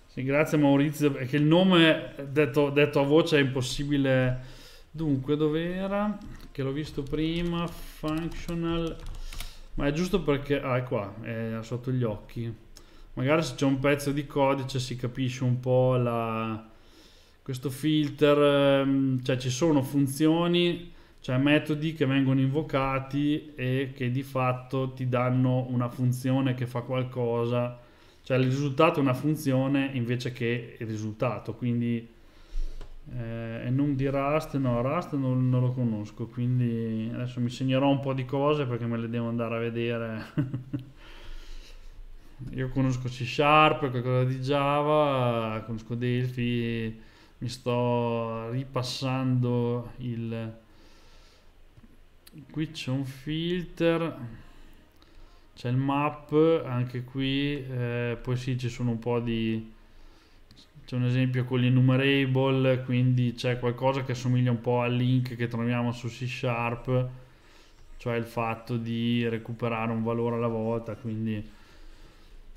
Sì, grazie Maurizio, perché il nome detto, detto a voce è impossibile... Dunque, dove era? Che l'ho visto prima, functional, ma è giusto perché... Ah, è qua, è sotto gli occhi. Magari se c'è un pezzo di codice si capisce un po' la... questo filter, ehm, cioè ci sono funzioni cioè metodi che vengono invocati e che di fatto ti danno una funzione che fa qualcosa, cioè il risultato è una funzione invece che il risultato, quindi eh, non di Rust, no, Rust non, non, lo conosco, quindi adesso mi segnerò un po' di cose perché me le devo andare a vedere. (laughs) Io conosco C Sharp, qualcosa di Java, conosco Delphi, mi sto ripassando il qui c'è un filter c'è il map anche qui eh, poi sì ci sono un po' di c'è un esempio con l'enumerable quindi c'è qualcosa che assomiglia un po' al link che troviamo su C Sharp cioè il fatto di recuperare un valore alla volta quindi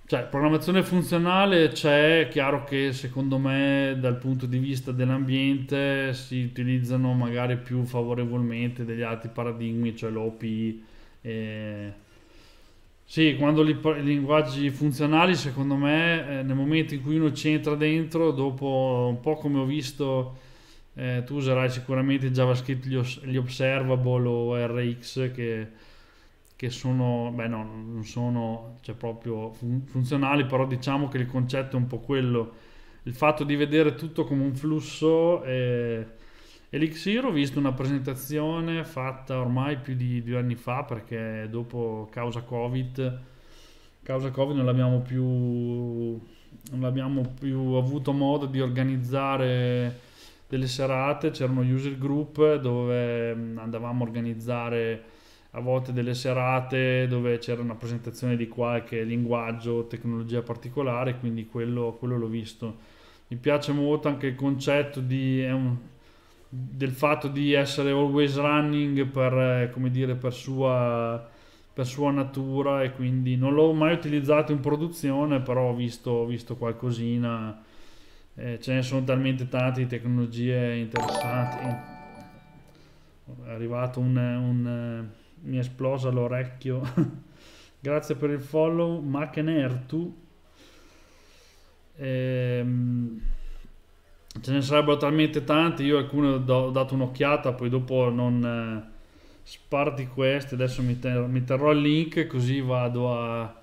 cioè, programmazione funzionale c'è, è chiaro che secondo me dal punto di vista dell'ambiente si utilizzano magari più favorevolmente degli altri paradigmi, cioè l'OPI. Eh... Sì, quando i linguaggi funzionali, secondo me, eh, nel momento in cui uno ci entra dentro, dopo un po' come ho visto, eh, tu userai sicuramente JavaScript, gli, os- gli observable o RX che che sono, beh no, non sono cioè, proprio fun- funzionali, però diciamo che il concetto è un po' quello, il fatto di vedere tutto come un flusso. Eh, Elixir ho visto una presentazione fatta ormai più di due anni fa perché dopo causa Covid, causa COVID non l'abbiamo più, non l'abbiamo più avuto modo di organizzare delle serate, c'erano user group dove mm, andavamo a organizzare a volte delle serate dove c'era una presentazione di qualche linguaggio o tecnologia particolare, quindi quello, quello l'ho visto. Mi piace molto anche il concetto di, un, del fatto di essere always running per, eh, come dire, per, sua, per, sua, natura e quindi non l'ho mai utilizzato in produzione, però ho visto, ho visto qualcosina. Eh, ce ne sono talmente tante di tecnologie interessanti. È arrivato un, un eh, mi è esplosa l'orecchio. (laughs) Grazie per il follow, Makenertu. Ehm, ce ne sarebbero talmente tante, io alcune ho dato un'occhiata, poi dopo non eh, sparti queste, adesso mi, ter mi terrò il link così vado a...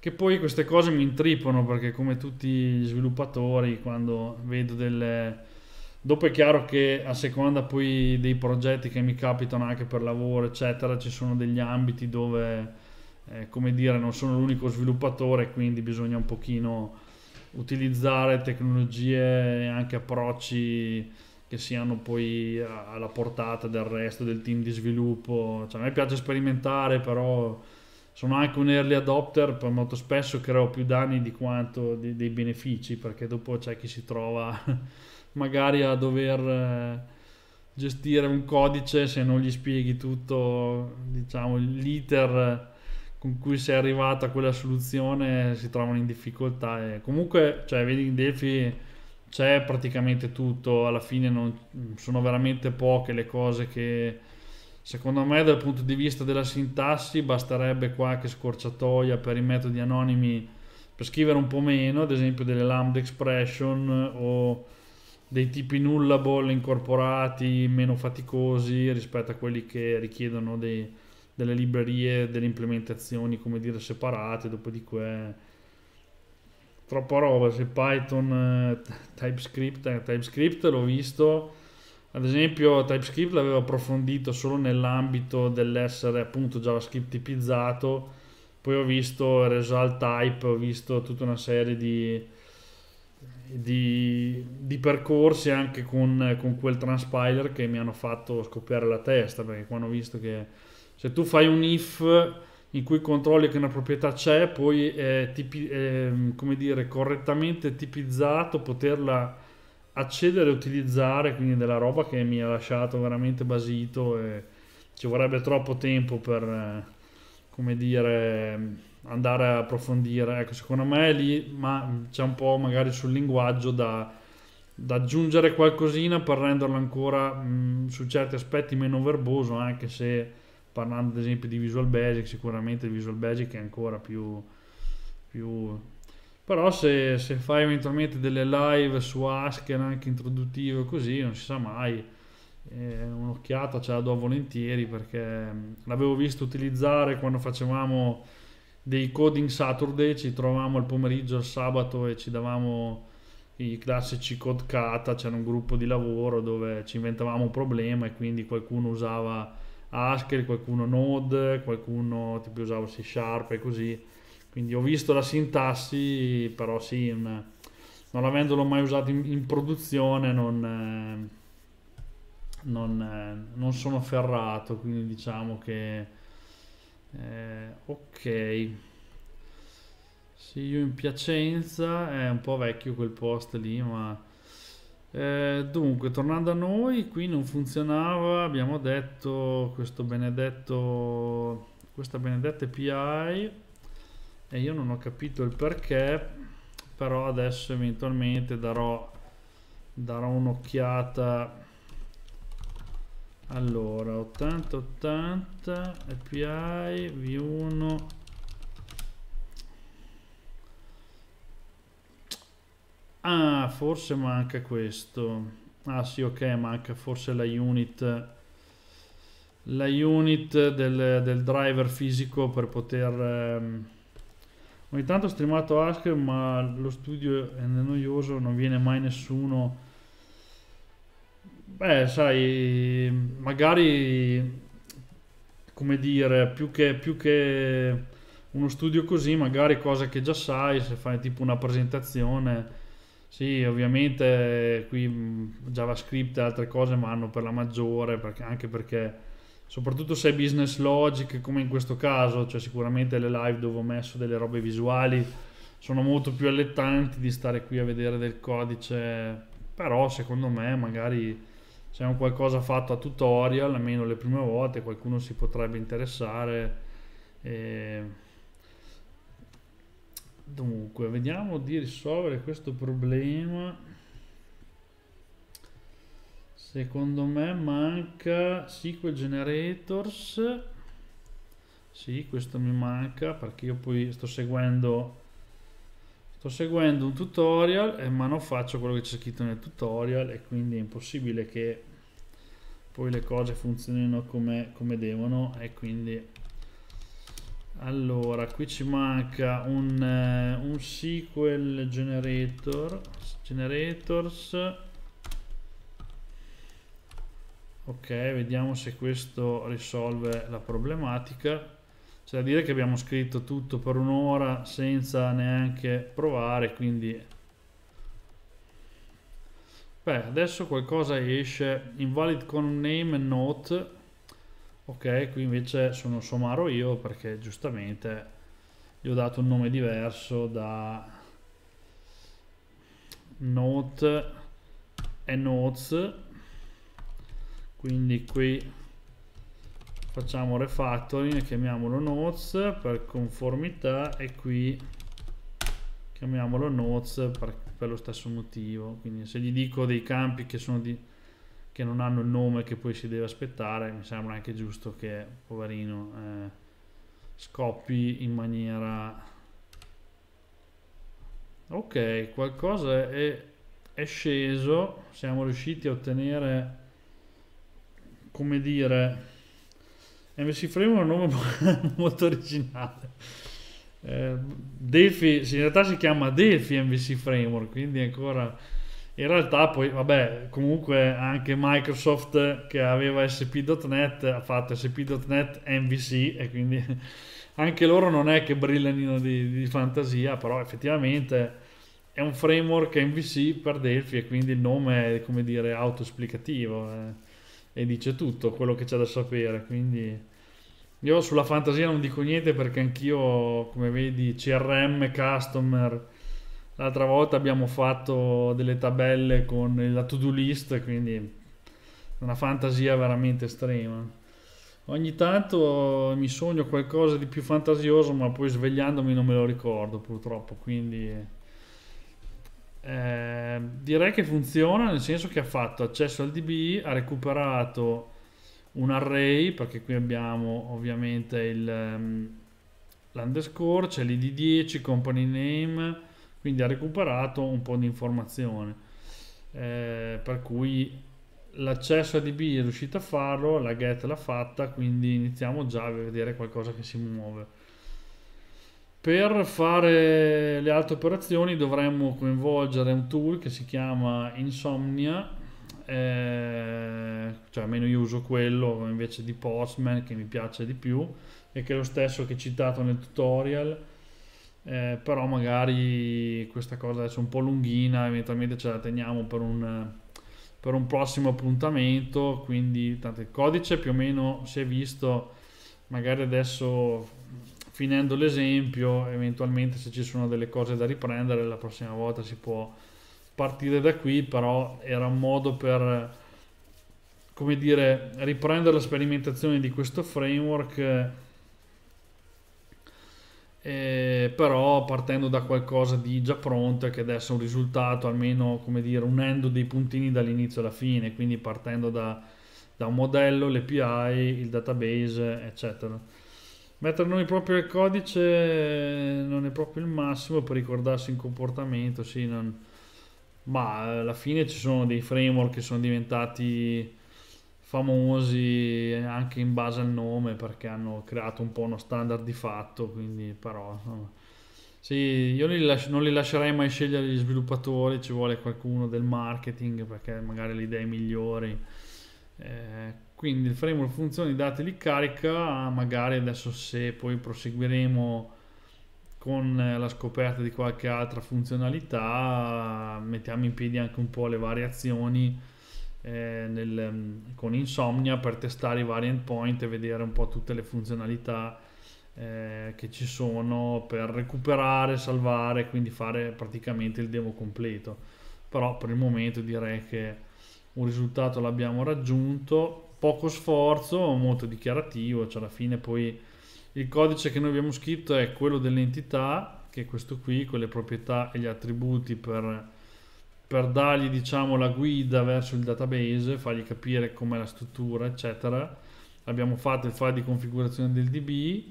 Che poi queste cose mi intripono perché come tutti gli sviluppatori quando vedo delle Dopo è chiaro che a seconda poi dei progetti che mi capitano anche per lavoro, eccetera, ci sono degli ambiti dove, eh, come dire, non sono l'unico sviluppatore, quindi bisogna un pochino utilizzare tecnologie e anche approcci che siano poi alla portata del resto del team di sviluppo. Cioè, a me piace sperimentare, però sono anche un early adopter, per molto spesso creo più danni di quanto di, dei benefici, perché dopo c'è chi si trova magari a dover eh, gestire un codice se non gli spieghi tutto, diciamo, l'iter con cui sei arrivato a quella soluzione si trovano in difficoltà e comunque, cioè, vedi in Delphi c'è praticamente tutto, alla fine non, sono veramente poche le cose che secondo me dal punto di vista della sintassi basterebbe qualche scorciatoia per i metodi anonimi per scrivere un po' meno, ad esempio delle lambda expression o dei tipi nullable incorporati meno faticosi rispetto a quelli che richiedono dei, delle librerie, delle implementazioni come dire separate, dopodiché troppa roba, se Python eh, TypeScript, eh, TypeScript l'ho visto, ad esempio TypeScript l'avevo approfondito solo nell'ambito dell'essere appunto JavaScript tipizzato, poi ho visto Result Type, ho visto tutta una serie di di, di percorsi anche con, con, quel transpiler che mi hanno fatto scoppiare la testa perché quando ho visto che se tu fai un if in cui controlli che una proprietà c'è poi è, tipi, è come dire correttamente tipizzato poterla accedere e utilizzare quindi della roba che mi ha lasciato veramente basito e ci vorrebbe troppo tempo per come dire andare a approfondire. Ecco, secondo me lì ma c'è un po' magari sul linguaggio da, da aggiungere qualcosina per renderlo ancora mh, mm, su certi aspetti meno verboso, anche se parlando ad esempio di Visual Basic, sicuramente il Visual Basic è ancora più... più... Però se, se fai eventualmente delle live su Asker anche introduttive così, non si sa mai, eh, un'occhiata ce la do volentieri perché mm, l'avevo visto utilizzare quando facevamo dei coding Saturday, ci trovavamo il pomeriggio, al sabato e ci davamo i classici code kata, c'era un gruppo di lavoro dove ci inventavamo un problema e quindi qualcuno usava Haskell, qualcuno Node, qualcuno tipo usava C Sharp e così. Quindi ho visto la sintassi, però sì, un, non avendolo mai usato in, in produzione non, eh, non, eh, non sono ferrato, quindi diciamo che eh, ok. Sì, io in Piacenza è un po' vecchio quel post lì, ma... Eh, dunque, tornando a noi, qui non funzionava, abbiamo detto questo benedetto... questa benedetta API e io non ho capito il perché, però adesso eventualmente darò, darò un'occhiata allora 80, 80, API V1 ah forse manca questo ah sì ok manca forse la unit la unit del, del driver fisico per poter ehm. ogni tanto ho streamato Ask ma lo studio è noioso non viene mai nessuno Beh, sai, magari, come dire, più che, più che uno studio così, magari cosa che già sai, se fai tipo una presentazione, sì, ovviamente qui mm, JavaScript e altre cose vanno per la maggiore, perché, anche perché soprattutto se è business logic come in questo caso, cioè sicuramente le live dove ho messo delle robe visuali sono molto più allettanti di stare qui a vedere del codice, però secondo me magari se è un qualcosa fatto a tutorial, almeno le prime volte, qualcuno si potrebbe interessare. E... Dunque, vediamo di risolvere questo problema. Secondo me manca SQL Generators. Sì, questo mi manca perché io poi sto seguendo sto seguendo un tutorial eh, ma non faccio quello che c'è scritto nel tutorial e quindi è impossibile che poi le cose funzionino come, come devono e quindi allora qui ci manca un, eh, un SQL generator generators ok vediamo se questo risolve la problematica c'è da dire che abbiamo scritto tutto per un'ora senza neanche provare, quindi... Beh, adesso qualcosa esce. Invalid con name and note. Ok, qui invece sono somaro io perché giustamente gli ho dato un nome diverso da note e notes. Quindi qui facciamo refactoring chiamiamolo notes per conformità e qui chiamiamolo notes per, per lo stesso motivo quindi se gli dico dei campi che sono di che non hanno il nome che poi si deve aspettare mi sembra anche giusto che poverino eh, scoppi in maniera ok qualcosa è, è sceso siamo riusciti a ottenere come dire MSC Frame è un nome (laughs) molto originale. Eh, Delphi, in realtà si chiama Delphi MVC Framework, quindi ancora in realtà poi, vabbè, comunque anche Microsoft che aveva SP.NET ha fatto SP.NET MVC e quindi (laughs) anche loro non è che brillano di, di, fantasia, però effettivamente è un framework MVC per Delphi e quindi il nome è, come dire, autoesplicativo eh, e dice tutto quello che c'è da sapere, quindi io sulla fantasia non dico niente perché anch'io, come vedi, CRM, customer, l'altra volta abbiamo fatto delle tabelle con la to-do list, quindi una fantasia veramente estrema. Ogni tanto mi sogno qualcosa di più fantasioso, ma poi svegliandomi non me lo ricordo purtroppo, quindi... Eh, direi che funziona nel senso che ha fatto accesso al DB, ha recuperato un array perché qui abbiamo ovviamente il, um, l'underscore, c'è l'id 10, company name, quindi ha recuperato un po' di informazione. Eh, per cui l'accesso a DB è riuscito a farlo, la get l'ha fatta, quindi iniziamo già a vedere qualcosa che si muove. Per fare le altre operazioni dovremmo coinvolgere un tool che si chiama Insomnia eh, cioè almeno io uso quello invece di Postman che mi piace di più e che è lo stesso che citato nel tutorial eh, però magari questa cosa adesso è un po' lunghina eventualmente ce la teniamo per un, per un prossimo appuntamento quindi tanto il codice più o meno si è visto magari adesso finendo l'esempio eventualmente se ci sono delle cose da riprendere la prossima volta si può partire da qui, però era un modo per come dire, riprendere la sperimentazione di questo framework, eh, però partendo da qualcosa di già pronto che adesso è un risultato, almeno come dire, unendo dei puntini dall'inizio alla fine, quindi partendo da, da un modello, l'API, il database, eccetera. Mettere noi proprio il codice non è proprio il massimo per ricordarsi un comportamento, sì, non ma alla fine ci sono dei framework che sono diventati famosi anche in base al nome perché hanno creato un po' uno standard di fatto, quindi però Sì, io li lascio, non li lascerei mai scegliere gli sviluppatori, ci vuole qualcuno del marketing perché magari le idee migliori. Eh, quindi il framework funziona, i dati li carica, magari adesso se poi proseguiremo con eh, la scoperta di qualche altra funzionalità mettiamo in piedi anche un po' le variazioni eh, nel, mm, con Insomnia per testare i vari endpoint e vedere un po' tutte le funzionalità eh, che ci sono per recuperare, salvare, quindi fare praticamente il demo completo. Però per il momento direi che un risultato l'abbiamo raggiunto, poco sforzo, molto dichiarativo, cioè alla fine poi il codice che noi abbiamo scritto è quello dell'entità, che è questo qui, con le proprietà e gli attributi per, per dargli diciamo, la guida verso il database, fargli capire com'è la struttura, eccetera. Abbiamo fatto il file di configurazione del DB,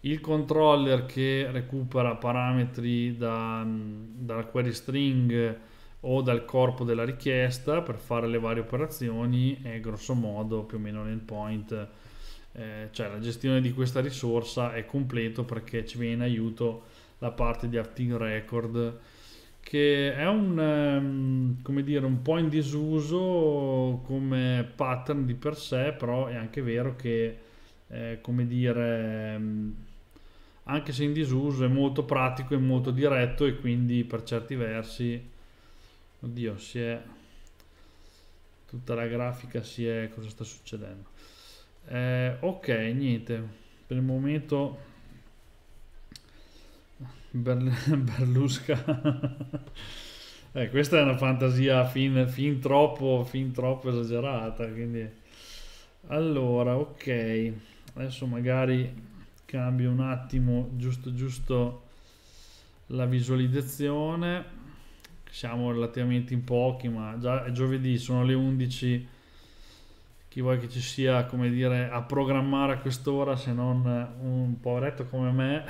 il controller che recupera parametri da, dalla query string o dal corpo della richiesta per fare le varie operazioni è grosso modo più o meno l'endpoint eh, cioè la gestione di questa risorsa è completo perché ci viene in aiuto la parte di Artin Record che è un, ehm, come dire, un po' in disuso come pattern di per sé, però è anche vero che, eh, come dire, ehm, anche se in disuso è molto pratico e molto diretto e quindi per certi versi, oddio, si è, tutta la grafica si è, cosa sta succedendo? Eh, ok, niente, per il momento Berl- (laughs) Berlusca. (laughs) eh, questa è una fantasia fin, fin, troppo, fin troppo esagerata, quindi... Allora, ok, adesso magari cambio un attimo giusto giusto la visualizzazione siamo relativamente in pochi ma già è giovedì sono le 11 chi vuoi che ci sia, come dire, a programmare a quest'ora se non eh, un poveretto come me.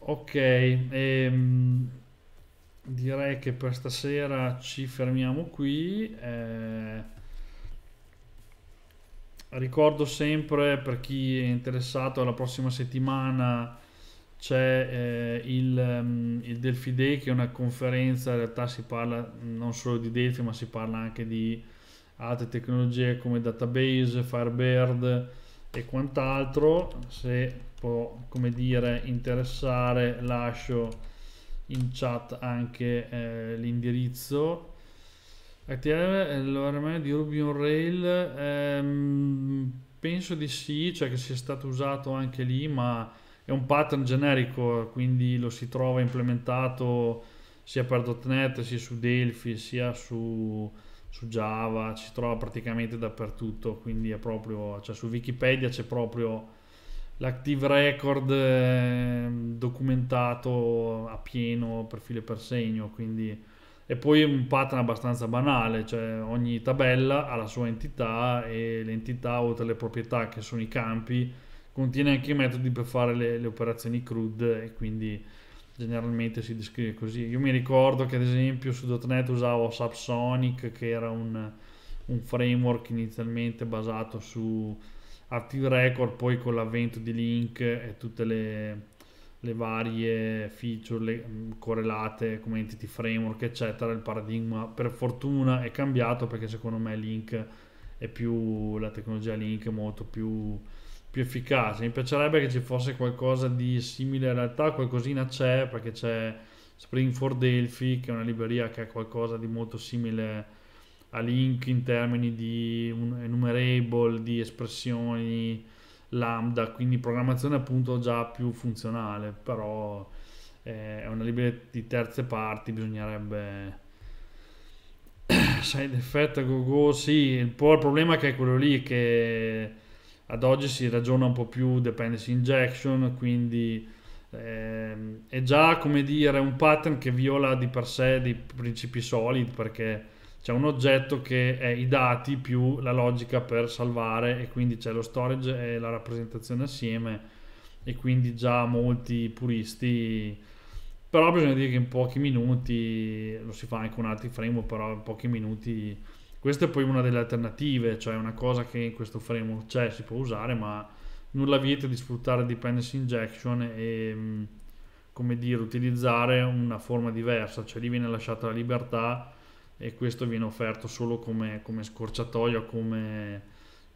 (laughs) ok, ehm, direi che per stasera ci fermiamo qui. Eh, ricordo sempre per chi è interessato la prossima settimana c'è eh, il, um, il Delphi Day che è una conferenza in realtà si parla non solo di Delphi ma si parla anche di altre tecnologie come database, Firebird e quant'altro. Se può, come dire, interessare, lascio in chat anche eh, l'indirizzo. HTML eh, l'ORM di Ruby on Rail ehm, penso di sì, cioè che sia stato usato anche lì, ma è un pattern generico, quindi lo si trova implementato sia per.NET sia su Delphi sia su su Java, ci trova praticamente dappertutto, quindi è proprio, cioè su Wikipedia c'è proprio l'active record ehm, documentato a pieno per filo e per segno, quindi e poi un pattern abbastanza banale, cioè ogni tabella ha la sua entità e l'entità oltre alle proprietà che sono i campi contiene anche i metodi per fare le, le operazioni crude e quindi generalmente si descrive così. Io mi ricordo che ad esempio su .NET usavo Subsonic che era un, un framework inizialmente basato su Active Record, poi con l'avvento di Link e tutte le, le varie feature le, mm, correlate come entity framework eccetera, il paradigma per fortuna è cambiato perché secondo me Link è più la tecnologia Link è molto più più efficace. Mi piacerebbe che ci fosse qualcosa di simile, in realtà qualcosina c'è perché c'è Spring for Delphi che è una libreria che ha qualcosa di molto simile a Link in termini di enumerable, di espressioni lambda, quindi programmazione appunto già più funzionale, però eh, è una libreria di terze parti, bisognerebbe side (coughs) effect a go go, sì, un po' il problema è che è quello lì che ad oggi si ragiona un po' più dependency injection, quindi ehm, è già come dire un pattern che viola di per sé dei principi solidi perché c'è un oggetto che è i dati più la logica per salvare e quindi c'è lo storage e la rappresentazione assieme e quindi già molti puristi però bisogna dire che in pochi minuti lo si fa anche con altri framework però in pochi minuti questa è poi una delle alternative, cioè una cosa che in questo framework c'è, si può usare, ma nulla vieta di sfruttare dependency injection e mm, come dire, utilizzare una forma diversa, cioè lì viene lasciata la libertà e questo viene offerto solo come, come scorciatoia, come,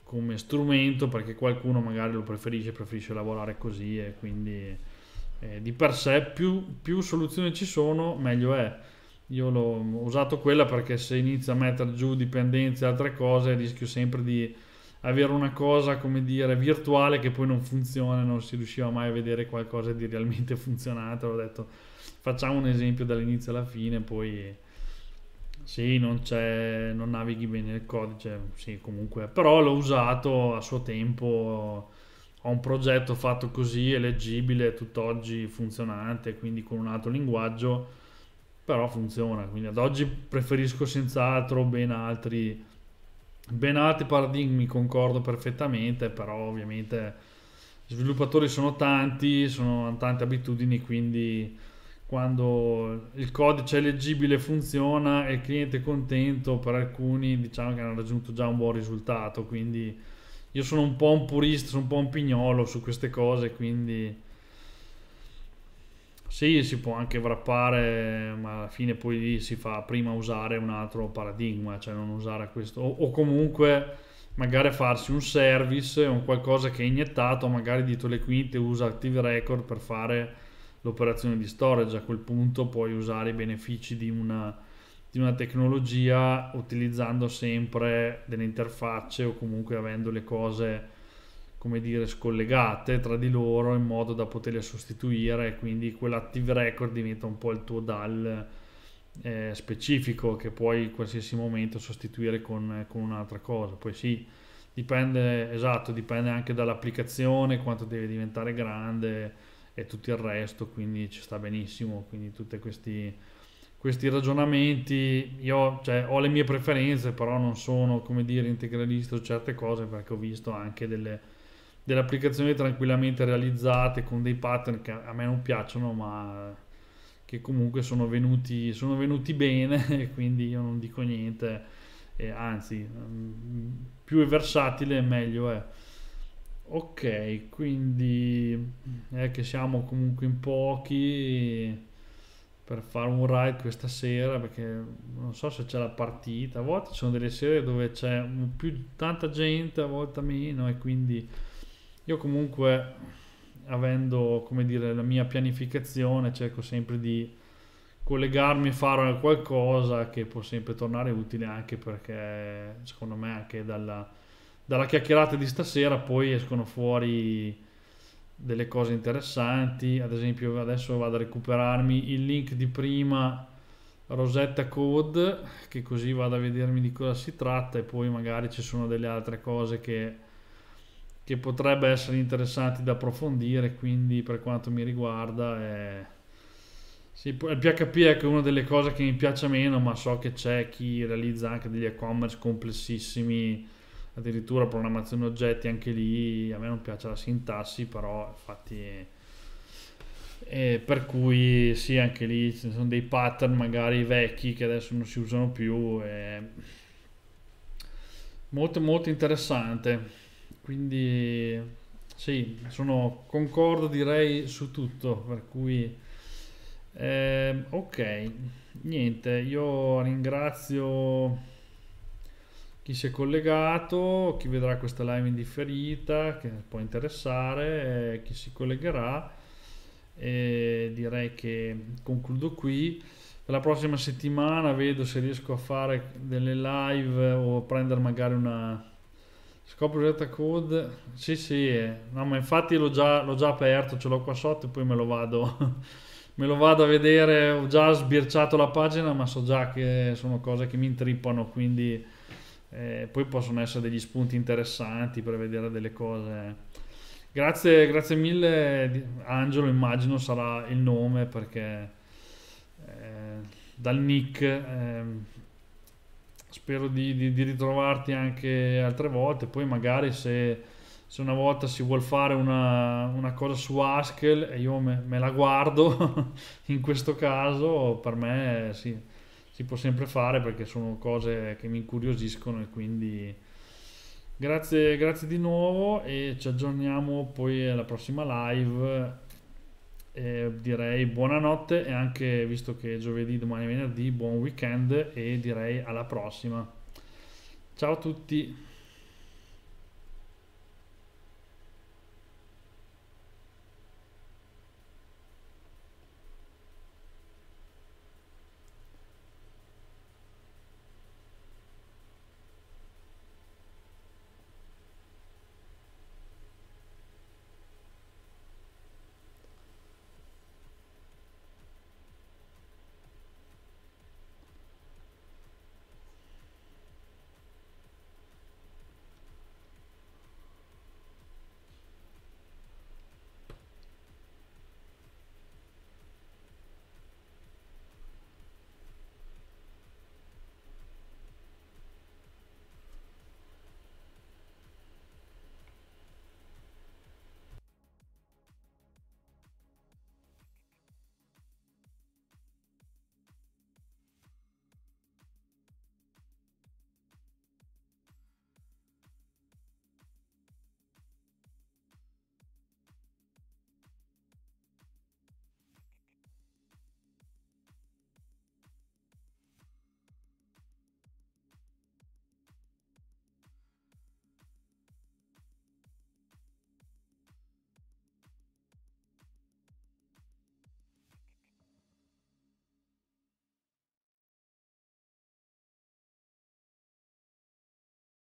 come, strumento perché qualcuno magari lo preferisce, preferisce lavorare così e quindi eh, di per sé più, più soluzioni ci sono meglio è io l'ho usato quella perché se inizio a mettere giù dipendenze e altre cose rischio sempre di avere una cosa, come dire, virtuale che poi non funziona, non si riusciva mai a vedere qualcosa di realmente (laughs) funzionante. Ho detto facciamo un esempio dall'inizio alla fine, poi sì, non, non navighi bene il codice, sì, comunque, però l'ho usato a suo tempo ho un progetto fatto così, è leggibile, tutt'oggi funzionante, quindi con un altro linguaggio però funziona, quindi ad oggi preferisco senz'altro ben altri, ben altri paradigmi, concordo perfettamente, però ovviamente gli sviluppatori sono tanti, sono tante abitudini, quindi quando il codice è leggibile funziona e il cliente è contento, per alcuni diciamo che hanno raggiunto già un buon risultato, quindi io sono un po' un purista, sono un po' un pignolo su queste cose, quindi sì, si può anche wrappare, ma alla fine poi si fa prima usare un altro paradigma, cioè non usare questo, o, o comunque magari farsi un service, un qualcosa che è iniettato, magari dietro le quinte usa Active Record per fare l'operazione di storage, a quel punto puoi usare i benefici di una, di una tecnologia utilizzando sempre delle interfacce o comunque avendo le cose come dire, scollegate tra di loro in modo da poterle sostituire e quindi quell'active record diventa un po' il tuo DAL eh, specifico che puoi in qualsiasi momento sostituire con, con un'altra cosa. Poi sì, dipende, esatto, dipende anche dall'applicazione, quanto deve diventare grande e tutto il resto, quindi ci sta benissimo, quindi tutti questi, questi ragionamenti, io cioè, ho le mie preferenze, però non sono, come dire, integralista su certe cose perché ho visto anche delle delle applicazioni tranquillamente realizzate con dei pattern che a me non piacciono ma che comunque sono venuti, sono venuti bene (laughs) quindi io non dico niente eh, anzi mm, più è versatile meglio è ok quindi è che siamo comunque in pochi per fare un ride questa sera perché non so se c'è la partita a volte ci sono delle serie dove c'è più tanta gente a volte meno e quindi io comunque, avendo, come dire, la mia pianificazione, cerco sempre di collegarmi e fare qualcosa che può sempre tornare utile anche perché secondo me anche dalla, dalla chiacchierata di stasera poi escono fuori delle cose interessanti ad esempio adesso vado a recuperarmi il link di prima Rosetta Code che così vado a vedermi di cosa si tratta e poi magari ci sono delle altre cose che che potrebbe essere interessanti da approfondire, quindi per quanto mi riguarda è... sì, il PHP è una delle cose che mi piace meno, ma so che c'è chi realizza anche degli e-commerce complessissimi, addirittura programmazione oggetti anche lì, a me non piace la sintassi, però infatti e per cui sì, anche lì ci sono dei pattern magari vecchi che adesso non si usano più. E... Molto molto interessante. Quindi sì, sono concordo direi su tutto, per cui eh, ok, niente, io ringrazio chi si è collegato, chi vedrà questa live in differita, che può interessare, eh, chi si collegherà e direi che concludo qui la prossima settimana vedo se riesco a fare delle live o prendere magari una Scopro Getta Code. Sì, sì, eh. no, ma infatti l'ho già, l'ho già aperto, ce l'ho qua sotto e poi me lo vado. (laughs) me lo vado a vedere, ho già sbirciato la pagina, ma so già che sono cose che mi intrippano, quindi eh, poi possono essere degli spunti interessanti per vedere delle cose. Grazie, grazie mille Angelo, immagino sarà il nome perché eh, dal nick eh, spero di, di, di, ritrovarti anche altre volte. Poi magari se, se una volta si vuol fare una, una, cosa su Haskell e io me, me la guardo, (laughs) in questo caso per me sì, si può sempre fare perché sono cose che mi incuriosiscono e quindi... Grazie, grazie di nuovo e ci aggiorniamo poi alla prossima live eh, direi buonanotte e anche visto che è giovedì, domani è venerdì, buon weekend e direi alla prossima. Ciao a tutti!